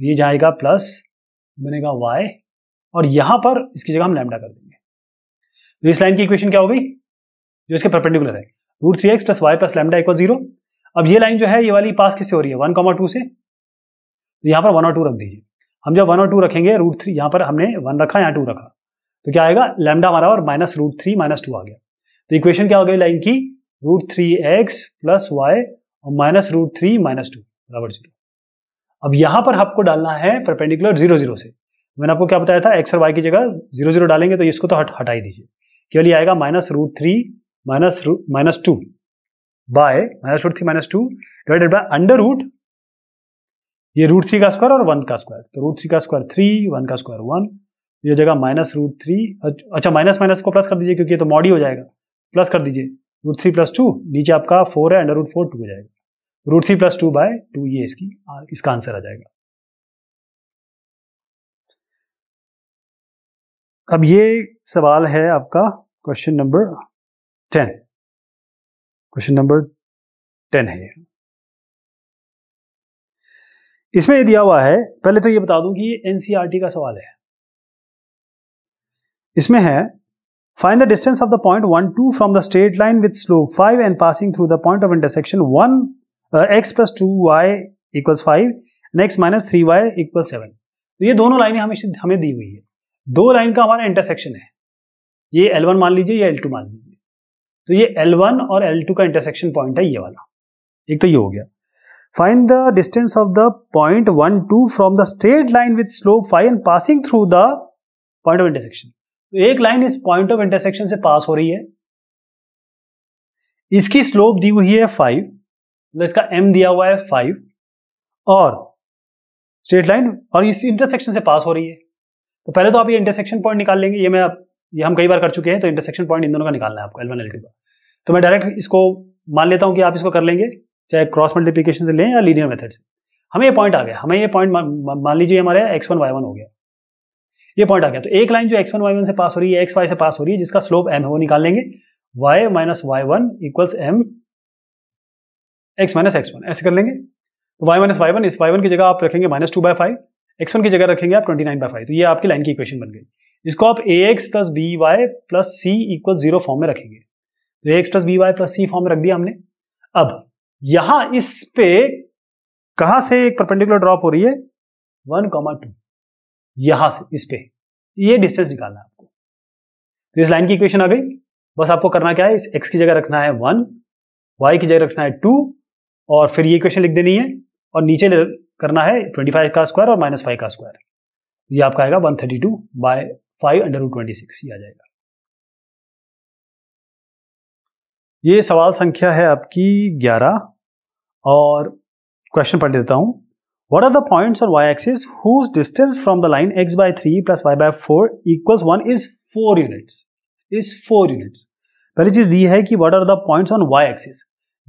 ये जाएगा प्लस बनेगा वाई और यहाँ पर इसकी जगह हम लैमडा कर देंगे तो इस लाइन की इक्वेशन क्या हो गई जो इसके परपेंडिकुलर है root three x plus y plus lambda equal zero अब ये लाइन जो है ये वाली पास किससे हो रही है वन कॉमा टू से तो यहाँ पर वन और टू रख दीजिए हम जब वन और टू रखेंगे रूट थ्री यहाँ पर हमने वन रखा यहाँ टू रखा तो क्या आएगा लैमडा हमारा और minus root three minus two आ गया तो इक्वेशन क्या हो गई लाइन की root three x plus y और minus root three minus two बराबर जीरो अब यहां पर आपको डालना है परपेंडिकुलर जीरो जीरो से मैंने आपको क्या बताया था एक्स और वाई की जगह जीरो जीरो डालेंगे तो इसको तो हट हटाई दीजिए केवल ये आएगा minus root three minus minus two by minus root three minus two divided by under root ये रूट थ्री का स्क्वायर और वन का स्क्वायर तो रूट थ्री का स्क्वायर थ्री वन का स्क्वायर वन ये जगह माइनस रूट थ्री अच्छा माइनस माइनस को प्लस कर दीजिए क्योंकि ये तो मॉडी हो जाएगा प्लस कर दीजिए रूट थ्री प्लस टू नीचे आपका फोर है अंडर रूट फोर टू हो जाएगा root three plus two by two ये इसकी इसका आंसर आ जाएगा अब ये सवाल है आपका question number ten question number ten है इसमें ये दिया हुआ है पहले तो ये बता दूं कि ये एनसीईआरटी e का सवाल है इसमें है Find the distance of the point 1, 2 from the straight line with slope 5 and passing through the point of intersection 1, uh, x plus 2y equals 5 and x minus 3y equals 7. तो ये दोनों लाइनें हमें हमें दी हुई है दो लाइन का हमारा इंटरसेक्शन है ये L1 मान लीजिए या L2 मान लीजिए तो ये L1 और L2 का इंटरसेक्शन पॉइंट है ये वाला एक तो ये हो गया find the distance of the point one two from the straight line with slope five and passing through the point of intersection तो एक लाइन इस पॉइंट ऑफ इंटरसेक्शन से पास हो रही है इसकी स्लोप दी हुई है फाइव मतलब इसका एम दिया हुआ है फाइव और स्ट्रेट लाइन और इस इंटरसेक्शन से पास हो रही है तो पहले तो आप ये इंटरसेक्शन पॉइंट निकाल लेंगे ये मैं आप ये हम कई बार कर चुके हैं तो इंटरसेक्शन पॉइंट इन दोनों का निकालना है आपको एल वन एल टू का तो मैं डायरेक्ट इसको मान लेता हूं कि आप इसको कर लेंगे चाहे क्रॉस मल्टीप्लीकेशन से लें या लीनियर मेथड से हमें ये पॉइंट आ गया हमें ये पॉइंट मान लीजिए हमारे एक्स वन वाई वन हो गया ये पॉइंट आ गया तो एक लाइन जो एक्स वन वाई वन से पास हो रही है एक्स वाई से पास हो रही है जिसका स्लोप एम है वो निकाल लेंगे y minus y one equals m x minus x one ऐसे कर लेंगे वाई माइनस वाई वन इस वाई वन की जगह आप रखेंगे minus two by five x one की जगह रखेंगे आप ट्वेंटी नाइन बाई फाइव तो ये आपकी लाइन की इक्वेशन बन गई इसको आप a x plus B y plus c equal zero form में रखेंगे तो a x plus B y plus c form में रख दिया हमने अब यहां इस पे कहां से एक परपेंडिकुलर ड्रॉप हो रही है वन कॉमा टू यहां से इस पे ये डिस्टेंस निकालना है आपको तो इस लाइन की इक्वेशन आ गई बस आपको करना क्या है इस एक्स की जगह रखना है वन वाई की जगह रखना है टू और फिर ये इक्वेशन लिख देनी है और नीचे करना है ट्वेंटी फाइव का स्क्वायर और माइनस फाइव का स्क्वायर ये आपका आएगा one thirty two by five under root twenty six ये आ जाएगा ये सवाल संख्या है आपकी ग्यारह और क्वेश्चन पढ़ देता हूं what are the point on y axis whose distance from the line x by 3 plus y by 4 equals 1 is 4 units is 4 units पहली चीज दी है कि what are the points on y axis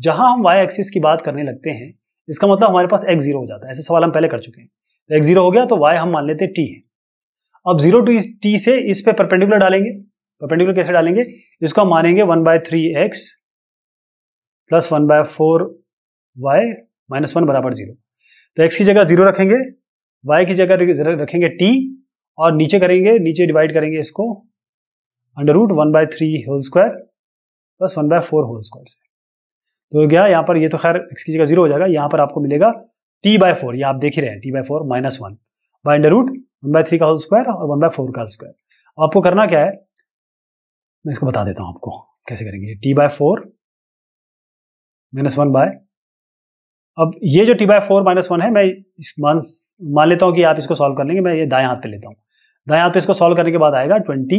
जहां हम वाई एक्सिस की बात करने लगते हैं इसका मतलब हमारे पास एक्स जीरो हो जाता है ऐसे सवाल हम पहले कर चुके हैं तो x जीरो हो गया तो वाई हम मान लेते हैं टी है अब जीरो टू टी से इस पे परपेंडिकुलर डालेंगे परपेंडिकुलर कैसे डालेंगे इसको हम मानेंगे one by three x plus one by four y minus one बराबर जीरो तो एक्स की जगह जीरो रखेंगे वाई की जगह रखेंगे टी और नीचे करेंगे नीचे डिवाइड करेंगे इसको under root one by three whole square plus one by four whole square से तो हो गया यहाँ पर ये तो खैर एक्स की जगह जीरो हो जाएगा यहाँ पर आपको मिलेगा टी बाय फोर ये आप देख ही रहे हैं t by four minus one by under root one by three का होल स्क्वायर और वन बाय फोर का होल स्क्वायर आपको करना क्या है मैं इसको बता देता हूँ आपको कैसे करेंगे t by four minus one by अब ये जो t by four minus one है मैं मान मान लेता हूँ कि आप इसको सॉल्व कर लेंगे मैं ये दाएं हाथ पे लेता हूँ दाएं हाथ पे इसको सॉल्व करने के बाद आएगा ट्वेंटी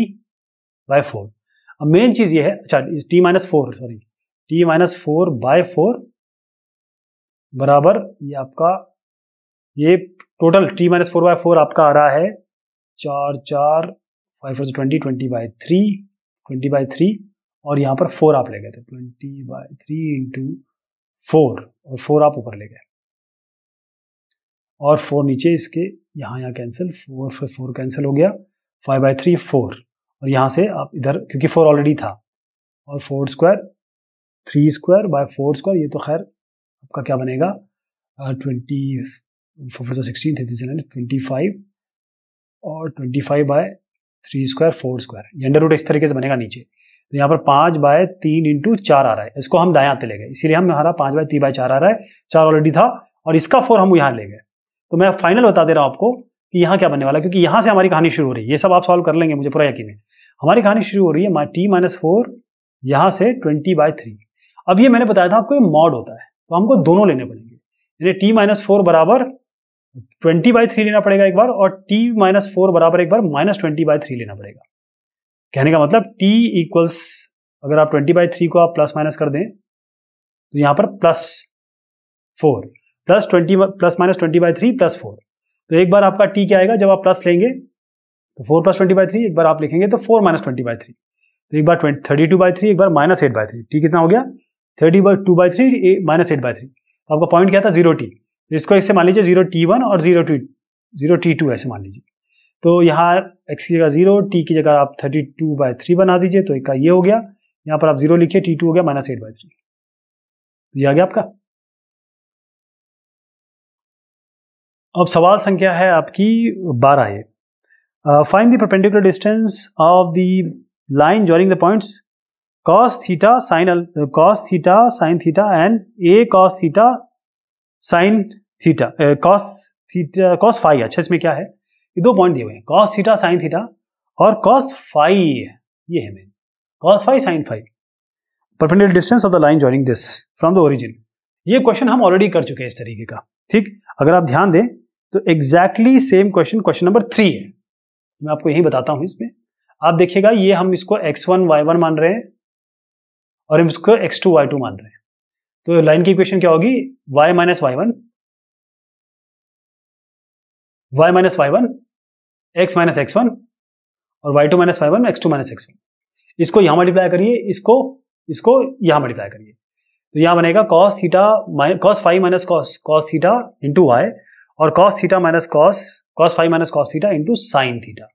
बाय फोर अब मेन चीज़ ये है अच्छा t minus four sorry t minus four by four बराबर ये आपका ये total t minus four by four आपका आ रहा है चार चार five four twenty twenty by three twenty by three और यहाँ पर फोर आप ले गए थे twenty by three into four और फोर आप ऊपर ले गए और फोर नीचे इसके यहाँ यहाँ कैंसिल फोर फिर फोर कैंसिल हो गया फाइव बाई थ्री फोर और यहाँ से आप इधर क्योंकि फोर ऑलरेडी था और four square three square by four square ये तो खैर आपका क्या बनेगा twenty four sixteen thirty twenty five और twenty five by three square four square ये अंडर रूट इस तरीके से बनेगा नीचे तो यहाँ पर पाँच बाय तीन इंटू चार आ रहा है इसको हम दाएं हाथ ले गए इसीलिए हम यहाँ पाँच बाय तीन बाय चार आ रहा है चार ऑलरेडी था और इसका फोर हम यहाँ ले गए तो मैं फाइनल बता दे रहा हूँ आपको कि यहाँ क्या बनने वाला है क्योंकि यहाँ से हमारी कहानी शुरू हो रही है ये सब आप सॉल्व कर लेंगे मुझे पूरा यकीन है हमारी कहानी शुरू हो रही है टी माइनस फोर यहाँ से ट्वेंटी बाय थ्री अब ये मैंने बताया था आपको ये मॉड होता है तो हमको दोनों लेने पड़ेंगे यानी टी माइनस फोर बराबर ट्वेंटी बाई थ्री लेना पड़ेगा एक बार और टी माइनस फोर बराबर एक बार माइनस ट्वेंटी बाई थ्री लेना पड़ेगा कहने का मतलब टी इक्वल्स अगर आप 20 बाई थ्री को आप प्लस माइनस कर दें तो यहां पर plus four plus twenty plus minus twenty by three plus four तो एक बार आपका टी क्या आएगा जब आप प्लस लेंगे तो four plus twenty by three एक बार आप लिखेंगे तो four minus twenty by three तो एक बार थर्टी टू बाई थ्री एक बार minus eight by three t कितना हो गया thirty by two by three minus eight by three तो आपका पॉइंट क्या था जीरो टी इसको इससे मान लीजिए जीरो टी वन और zero t zero t two ऐसे मान लीजिए तो यहाँ एक्स की जगह जीरो टी की जगह आप थर्टी टू बाय थ्री बना दीजिए तो एक का ये हो गया यहाँ पर आप जीरो लिखिए टी टू हो गया माइनस एट बाय थ्री ये आ गया आपका अब सवाल संख्या है आपकी बारह है find the perpendicular distance of the line joining the points cos theta sine cos theta sine theta and a cos theta sine theta cos theta cos five अच्छा इसमें क्या है ये दो पॉइंट दिए हुए हैं कॉस थीटा साइन थीटा और कॉस फाइव ये है main cos five sine five perpendicular distance of the line joining this from the origin ये क्वेश्चन हम ऑलरेडी कर चुके हैं इस तरीके का ठीक अगर आप ध्यान दें तो exactly same question question number three है मैं आपको यही बताता हूं इसमें आप देखिएगा ये हम इसको एक्स वन वाई वन मान रहे हैं और हम इसको एक्स टू वाई टू मान रहे हैं तो लाइन की इक्वेशन क्या होगी y minus y one y minus y one x minus x one और y two minus y one x two minus x one इसको यहां मल्टीप्लाई करिए इसको इसको यहाँ मल्टीप्लाई करिए तो यहां बनेगा cos theta cos five minus cos cos theta into y और cos theta minus cos cos five minus cos theta into sine theta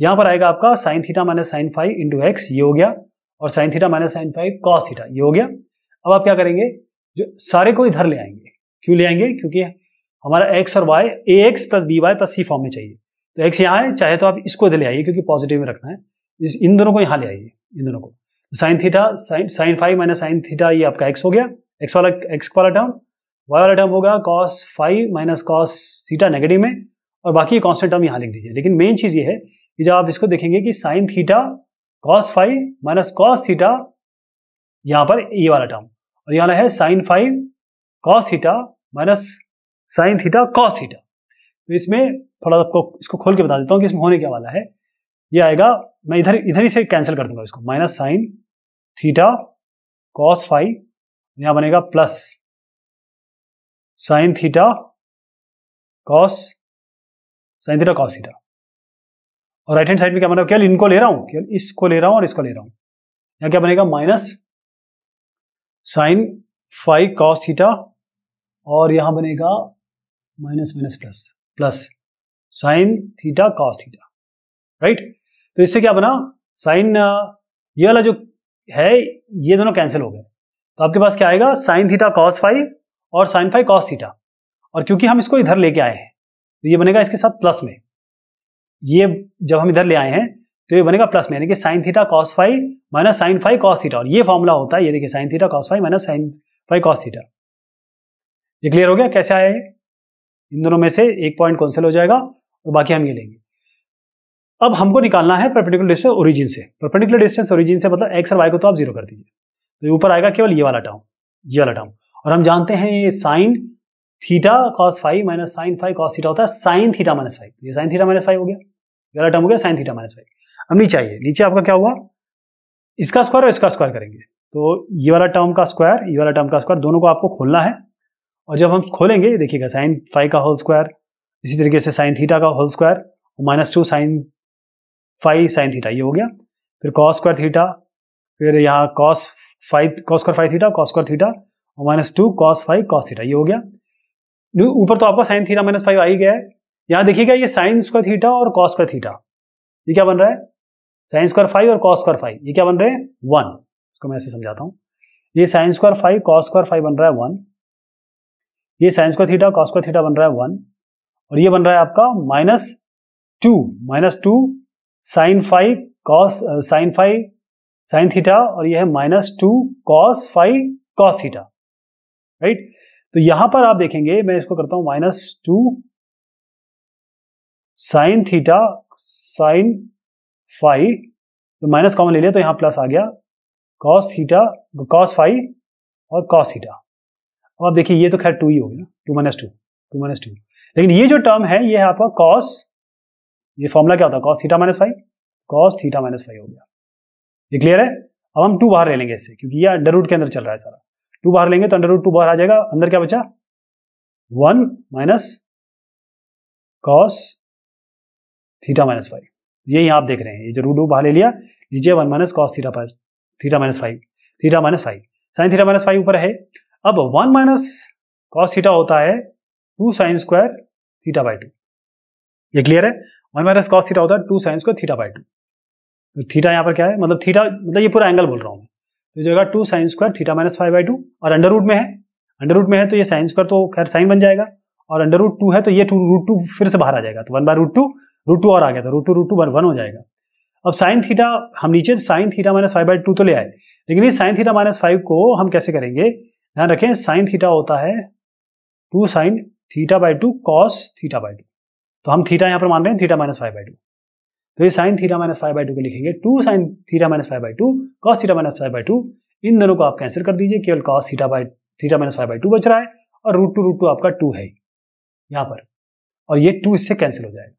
यहां पर आएगा आपका sine theta minus sine five into x ये हो गया और sine theta minus sine five cos theta ये हो गया अब आप क्या करेंगे जो सारे को इधर ले आएंगे क्यों ले आएंगे क्योंकि हमारा एक्स और y a x plus B y plus c form में चाहिए तो एक्स यहाँ है चाहे तो आप इसको इधर ले आइए क्योंकि पॉजिटिव में रखना है इन दोनों को यहाँ ले आइए इन दोनों को sine theta sine sine five minus sine theta ये आपका एक्स हो गया एक्स वाला एक्स वाला टर्म वाई वाला टर्म होगा cos five minus cos theta negative में और बाकी कॉन्स्टेंट टर्म यहाँ लिख दीजिए लेकिन मेन चीज़ ये है कि जब आप इसको देखेंगे कि sine theta cos five minus cos theta यहाँ पर ये वाला टर्म और यहाँ है sine five cos theta minus sine theta cos theta तो इसमें थोड़ा आपको इसको खोल के बता देता हूँ कि इसमें होने क्या वाला है ये आएगा मैं इधर इधर ही से कैंसिल कर दूंगा इसको minus sine theta cos five यहाँ बनेगा plus sine theta cos sine theta cos theta और राइट हैंड साइड में क्या बना केवल इनको ले रहा हूँ केवल इसको ले रहा हूँ और इसको ले रहा हूँ यहाँ क्या बनेगा minus sine five cos theta और यहाँ बनेगा minus minus plus plus sine theta cos theta right तो इससे क्या बना साइन ये वाला जो है ये दोनों कैंसिल हो गए तो आपके पास क्या आएगा साइन थीटा कॉस फाइव और साइन फाइव कॉस थीटा और क्योंकि हम इसको इधर लेके आए हैं तो ये बनेगा इसके साथ प्लस में ये जब हम इधर ले आए हैं तो ये बनेगा प्लस में यानी कि sine theta cos five minus sine five cos theta और ये फॉर्मूला होता है ये देखिए sine theta cos five minus sine five cos theta ये क्लियर हो गया कैसे आया ये इन दोनों में से एक पॉइंट कौनसल हो जाएगा और बाकी हम ये लेंगे अब हमको निकालना है परपेंडिकुलर डिस्टेंस ओरिजिन से परपेंडिकुलर डिस्टेंस ओरिजिन से मतलब एक्स और वाई को तो आप जीरो कर दीजिए तो ऊपर आएगा केवल ये वाला टर्म ये वाला टर्म और हम जानते हैं ये sine theta cos five minus sine five cos theta होता है साइन थीटा माइनस फाइव ये साइन थीटा माइनस फाइव हो गया ये वाला टर्म हो गया साइन थीटा माइनस फाइव अब नीचे आइए नीचे आपका क्या हुआ इसका स्क्वायर और इसका स्क्वायर करेंगे तो ये वाला टर्म का स्क्वायर ये वाला टर्म का स्क्वायर दोनों को आपको खोलना है और जब हम खोलेंगे देखिएगा साइन फाइव का होल स्क्वायर इसी तरीके से साइन थीटा का whole square minus two sine five sine theta ये हो गया फिर कॉस स्क्वायर थीटा फिर यहाँ cos five cos square five theta cos square theta और minus two cos five cos theta ये हो गया ऊपर तो आपका साइन थीटा माइनस फाइव आ ही गया है यहाँ देखिएगा ये साइन स्क्वायर थीटा और कॉस स्क्वायर थीटा ये क्या बन रहा है साइन स्क्वायर फाइव और कॉस स्क्वायर फाइव ये क्या बन रहे हैं वन इसको मैं ऐसे समझाता हूँ ये sine square five cos square five बन रहा है वन ये sine square theta cos square theta बन रहा है वन और ये बन रहा है आपका minus two minus two sine five cos sine five sine theta और यह है minus two cos five cos theta right तो यहां पर आप देखेंगे मैं इसको करता हूं minus two sine theta sine five तो माइनस कॉमन ले लिया तो यहां प्लस आ गया कॉस थीटा कॉस फाइव और कॉस थीटा अब आप देखिए ये तो खैर टू ही होगी ना two minus two two minus two लेकिन ये जो टर्म है ये है आपका कॉस ये फॉर्मूला क्या होता है cos theta minus five cos theta minus five हो गया ये क्लियर है अब हम टू बाहर ले लेंगे इससे क्योंकि ये अंडर रूट के अंदर चल रहा है सारा टू बाहर लेंगे तो अंडर रूट टू बाहर आ जाएगा अंदर क्या बचा one minus cos theta minus five ये यहाँ आप देख रहे हैं ये जो रूट टू बाहर ले लिया नीचे one minus cos theta theta minus five theta minus five sine theta minus five ऊपर है अब वन माइनस कॉस थीटा होता है two sine square theta by two ये क्लियर है वन माइनस कॉस थीटा होता है two sine square theta by two तो थीटा यहाँ पर क्या है मतलब थीटा मतलब ये पूरा एंगल बोल रहा हूँ मैं तो जो होगा two sine square theta minus five by two और अंडर रूट में है अंडर रूट में है तो ये साइन स्क्वायर तो खैर साइन बन जाएगा और अंडर रूट टू है तो ये टू रूट टू फिर से बाहर आ जाएगा तो one by root two root two और आ गया तो root two root two one one हो जाएगा अब साइन थीटा हम नीचे sine theta minus five by two तो ले आए लेकिन इस साइन थीटा माइनस फाइव को हम कैसे करेंगे ध्यान रखें साइन थीटा होता है two sine theta by two cos theta by two तो हम थीटा यहाँ पर मान रहे हैं theta minus five by two तो ये sine theta minus five by two को लिखेंगे two sine theta minus five by two cos theta minus five by two इन दोनों को आप कैंसिल कर दीजिए केवल cos theta by theta minus five by two बच रहा है और रूट टू रूट टू आपका टू है यहाँ पर और ये टू इससे कैंसिल हो जाएगा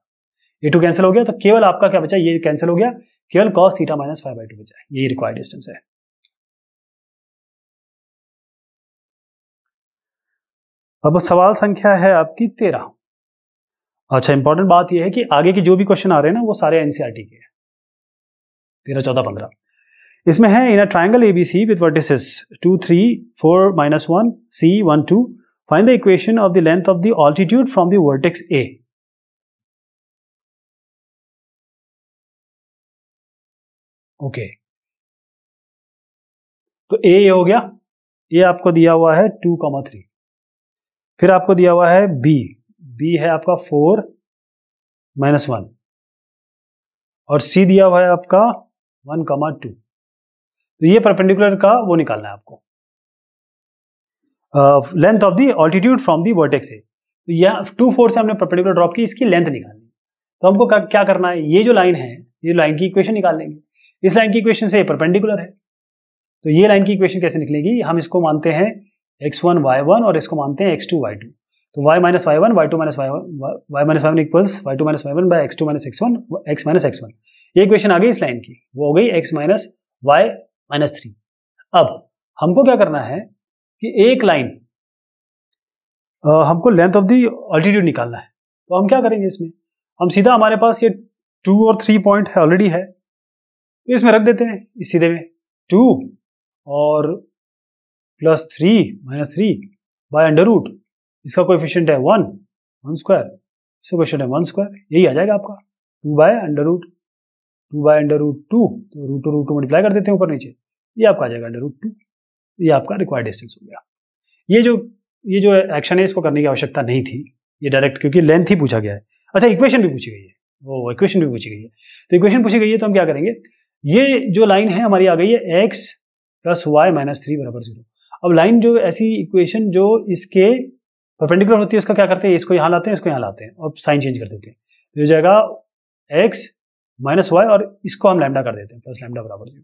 ये टू कैंसिल हो गया तो केवल आपका क्या बचा ये कैंसिल हो गया केवल cos theta minus five by two बचा है यही रिक्वायर्ड डिस्टेंस है अब सवाल संख्या है आपकी तेरह अच्छा इंपॉर्टेंट बात यह है कि आगे के जो भी क्वेश्चन आ रहे हैं ना वो सारे एनसीआरटी e के हैं तेरह चौदह पंद्रह इसमें है in a triangle ABC with vertices two three four minus one C one two find the equation of the length of the altitude from the vertex A okay तो ए ये हो गया ये आपको दिया हुआ है टू कॉमा थ्री फिर आपको दिया हुआ है बी बी है आपका फोर माइनस वन और सी दिया हुआ है आपका वन कमा टू तो ये परपेंडिकुलर का वो निकालना है आपको length of the altitude from the vertex A तो यह टू फोर से हमने परपेंडिकुलर ड्रॉप की इसकी लेंथ निकालनी तो हमको क्या करना है ये जो लाइन है ये लाइन की इक्वेशन निकाल लेंगे इस लाइन की इक्वेशन से परपेंडिकुलर है तो ये लाइन की इक्वेशन कैसे निकलेगी हम इसको मानते हैं एक्स वन वाई वन और इसको मानते हैं एक्स टू वाई टू तो y minus y one y two minus y one y minus y one equals y two minus y one by x two minus x one x minus x one ये equation आ गई इस line की वो हो गई x minus y minus three अब हमको क्या करना है कि एक लाइन हमको लेंथ ऑफ दी ऑल्टीट्यूड निकालना है तो हम क्या करेंगे इसमें हम सीधा हमारे पास ये टू और थ्री पॉइंट है ऑलरेडी है तो इसमें रख देते हैं इस सीधे में टू और plus three minus three by under root इसका कोएफिशिएंट है वन वन स्क्वायर इसका क्वेश्चन है वन स्क्वायर यही आ जाएगा आपका two by under root two by under root two तो root two root two multiply कर देते हैं ऊपर नीचे ये आपका आ जाएगा अंडर रूट टू ये आपका रिक्वायर्ड डिस्टेंस हो गया ये जो ये जो एक्शन है इसको करने की आवश्यकता नहीं थी ये डायरेक्ट क्योंकि लेंथ ही पूछा गया है अच्छा इक्वेशन भी पूछी गई है वो इक्वेशन भी पूछी गई है तो इक्वेशन पूछी गई है तो हम क्या करेंगे ये जो लाइन है हमारी आ गई है x plus y minus three बराबर जीरो अब लाइन जो ऐसी इक्वेशन जो इसके परपेंडिकुलर होती है उसका क्या करते हैं इसको यहाँ लाते हैं इसको यहाँ लाते हैं और साइन चेंज कर देते हैं जो तो जाएगा एक्स माइनस वाई और इसको हम लैमडा कर देते हैं प्लस लैमडा बराबर जीरो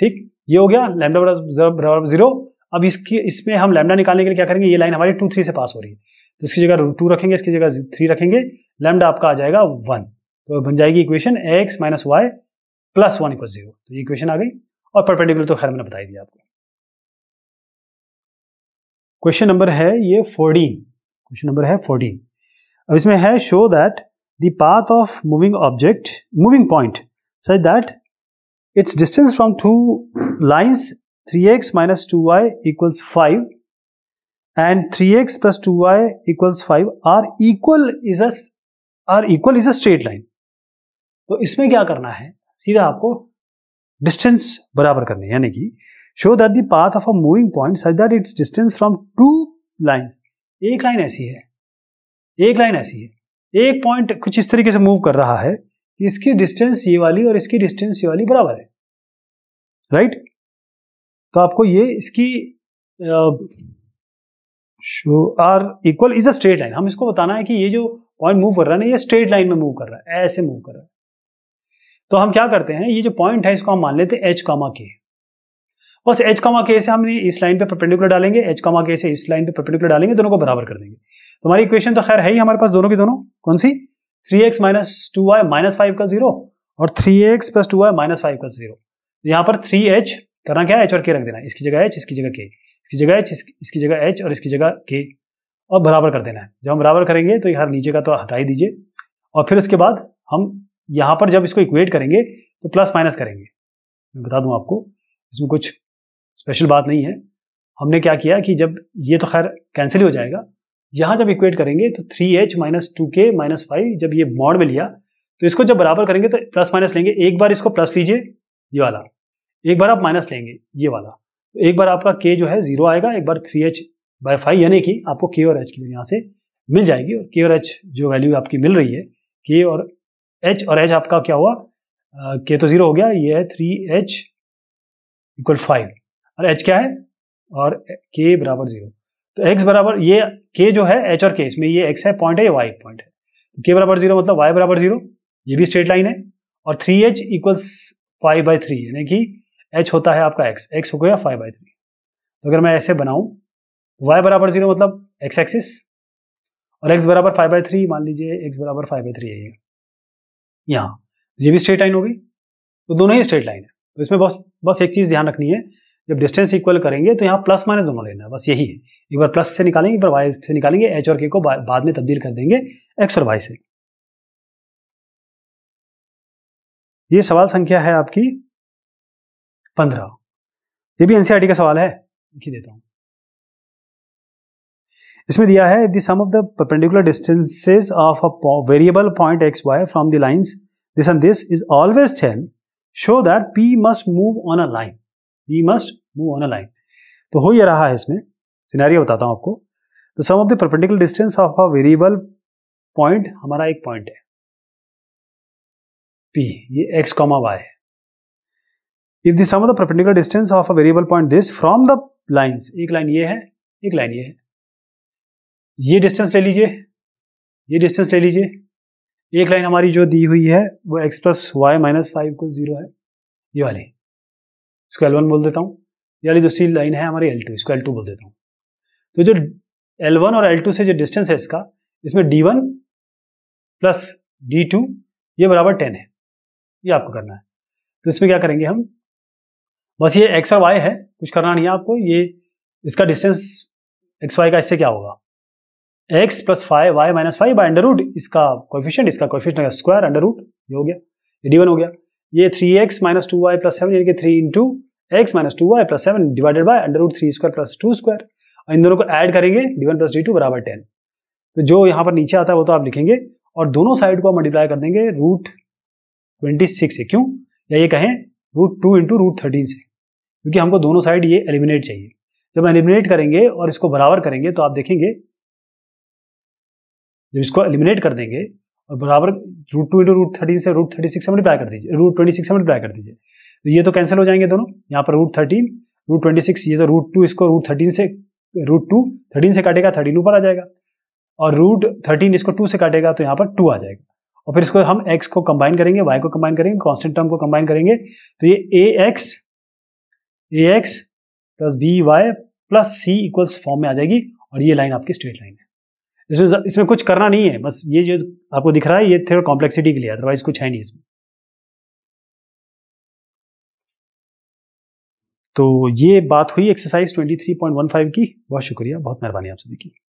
ठीक ये हो गया लैमडा बराबर जीरो अब इसकी इसमें हम लैमडा निकालने के लिए क्या करेंगे ये लाइन हमारी टू थ्री से पास हो रही है तो इसकी जगह टू रखेंगे इसकी जगह थ्री रखेंगे लैमडा आपका आ जाएगा वन तो बन जाएगी equation x minus y plus one equal zero तो ये इक्वेशन आ गई और परपेंडिकुलर तो खैर मैंने बताई दिया आपको क्वेश्चन नंबर है ये फोर्टीन क्वेश्चन नंबर है फोर्टीन अब इसमें है show that the path of moving object moving point such that its distance from two lines three x minus two y equals five and and 3x plus 2y equals 5 are equal is a are equal is a straight line तो इसमें क्या करना है सीधा आपको distance बराबर करने यानी कि show that the path of a moving point such that its distance from two lines एक लाइन ऐसी है एक लाइन ऐसी है एक पॉइंट कुछ इस तरीके से मूव कर रहा है कि इसकी डिस्टेंस ये वाली और इसकी डिस्टेंस ये वाली बराबर है राइट right? तो आपको ये इसकी show are equal is a straight line हम इसको बताना है कि ये जो पॉइंट मूव कर रहा है ना ये स्ट्रेट लाइन में मूव कर रहा है ऐसे मूव कर रहा है तो हम क्या करते हैं ये जो पॉइंट है इसको हम मान लेते हैं एच कामा के बस एच कमा के से हम इस लाइन पे परपेंडिकुलर डालेंगे एच कमा के से इस लाइन पे परपेंडिकुलर डालेंगे दोनों को बराबर कर देंगे तो हमारी इक्वेशन तो खैर है ही हमारे पास दोनों की दोनों कौन सी three x minus two y minus five का जीरो और three x plus two y minus five का जीरो यहाँ पर थ्री एच करना क्या है एच और के रख देना इसकी जगह एच इसकी जगह के इसकी जगह एच इसकी जगह एच और इसकी जगह के और बराबर कर देना है जब हम बराबर करेंगे तो यहाँ नीचे का तो हटा ही दीजिए और फिर उसके बाद हम यहाँ पर जब इसको इक्वेट करेंगे तो प्लस माइनस करेंगे मैं बता दूँ आपको इसमें कुछ स्पेशल बात नहीं है हमने क्या किया कि जब ये तो खैर कैंसिल हो जाएगा यहाँ जब इक्वेट करेंगे तो थ्री एच माइनस टू के माइनस फाइव जब ये मॉड में लिया तो इसको जब बराबर करेंगे तो प्लस माइनस लेंगे एक बार इसको प्लस लीजिए ये वाला एक बार आप माइनस लेंगे ये वाला तो एक बार आपका के जो है जीरो आएगा एक बार थ्री एच बाई फाइव यानी कि आपको के और एच की वैल्यू यहाँ से मिल जाएगी और के और एच जो वैल्यू आपकी मिल रही है के और एच और एच आपका क्या हुआ के तो जीरो हो गया ये है थ्री एच इक्वल फाइव और एच क्या है और के बराबर जीरो तो एक्स बराबर ये के जो है एच और के इसमें ये एक्स है पॉइंट है वाई पॉइंट है तो के बराबर जीरो मतलब वाई बराबर जीरो ये भी स्ट्रेट लाइन है और three h equals five by three यानी कि एच होता है आपका एक्स एक्स हो गया फाइव बाई थ्री तो अगर मैं ऐसे बनाऊं वाई बराबर जीरो मतलब एक्स एक्सिस और एक्स बराबर फाइव बाई थ्री मान लीजिए एक्स बराबर फाइव बाई थ्री है ये यहाँ ये भी स्ट्रेट लाइन होगी तो दोनों ही स्ट्रेट लाइन है तो इसमें बस बस एक चीज़ ध्यान रखनी है जब डिस्टेंस इक्वल करेंगे तो यहाँ प्लस माइनस दोनों लेना है बस यही है एक बार प्लस से निकालेंगे एक बार वाई से निकालेंगे एच और के को बाद में तब्दील कर देंगे एक्स और वाई से ये सवाल संख्या है आपकी पंद्रह ये भी एनसीईआरटी e का सवाल है लिखी देता हूँ इसमें दिया है the sum of the perpendicular distances of a variable point x y from the lines this and this is always ten show that P must move on a line we must move on a line तो हो यह रहा है इसमें scenario बताता हूँ आपको तो sum of the perpendicular distance of a variable point हमारा एक पॉइंट है पी ये एक्स कॉमा वाई है if the sum of the perpendicular distance of a variable point this from the lines एक लाइन ये है एक लाइन ये है ये डिस्टेंस ले लीजिए ये डिस्टेंस ले लीजिए एक लाइन हमारी जो दी हुई है वो x plus y minus five को जीरो है ये वाली इसको एल वन बोल देता हूँ यानी वाली दूसरी लाइन है हमारी एल टू इसको एल टू बोल देता हूँ तो जो एल वन और एल टू से जो डिस्टेंस है इसका इसमें D one plus D two ये बराबर टेन है ये आपको करना है तो इसमें क्या करेंगे हम बस ये एक्स और वाई है कुछ करना नहीं है आपको ये इसका डिस्टेंस एक्स वाई का इससे क्या होगा x plus five y minus five by under root इसका कोफिशियंट इसका कोफिशियंट स्क्वायर अंडर रूट ये हो गया ये डी वन हो गया ये three x minus two y plus seven यानी कि three into x minus two y plus seven divided by under root three square plus two square और इन दोनों को ऐड करेंगे D one plus D two बराबर टेन तो जो यहाँ पर नीचे आता है वो तो आप लिखेंगे और दोनों साइड को मल्टीप्लाई कर देंगे रूट ट्वेंटी सिक्स से क्यों या ये कहें root two into root thirteen से क्योंकि हमको दोनों साइड ये एलिमिनेट चाहिए जब एलिमिनेट करेंगे और इसको बराबर करेंगे तो आप देखेंगे जब इसको एलिमिनेट कर देंगे और बराबर root two into root thirteen से रूट थर्टी सिक्स से मल्टीप्लाई कर दीजिए रूट ट्वेंटी सिक्स से मल्टीप्लाई कर दीजिए तो ये तो कैंसिल हो जाएंगे दोनों यहाँ पर root thirteen root twenty six ये तो रूट टू इसको रूट थर्टीन से रूट टू थर्टीन से काटेगा थर्टीन ऊपर आ जाएगा और रूट थर्टीन इसको टू से काटेगा तो यहाँ पर टू आ जाएगा और फिर इसको हम एक्स को कंबाइन करेंगे वाई को कंबाइन करेंगे कॉन्स्टेंट टर्म को कंबाइन करेंगे तो ये ए x A x plus B y plus C equals form में आ जाएगी और ये लाइन आपकी स्ट्रेट लाइन है इसमें इसमें कुछ करना नहीं है बस ये जो आपको दिख रहा है ये थोड़ा कॉम्प्लेक्सिटी के लिए अदरवाइज कुछ है नहीं इसमें तो ये बात हुई एक्सरसाइज 23.15 की बहुत शुक्रिया बहुत मेहरबानी आप सभी की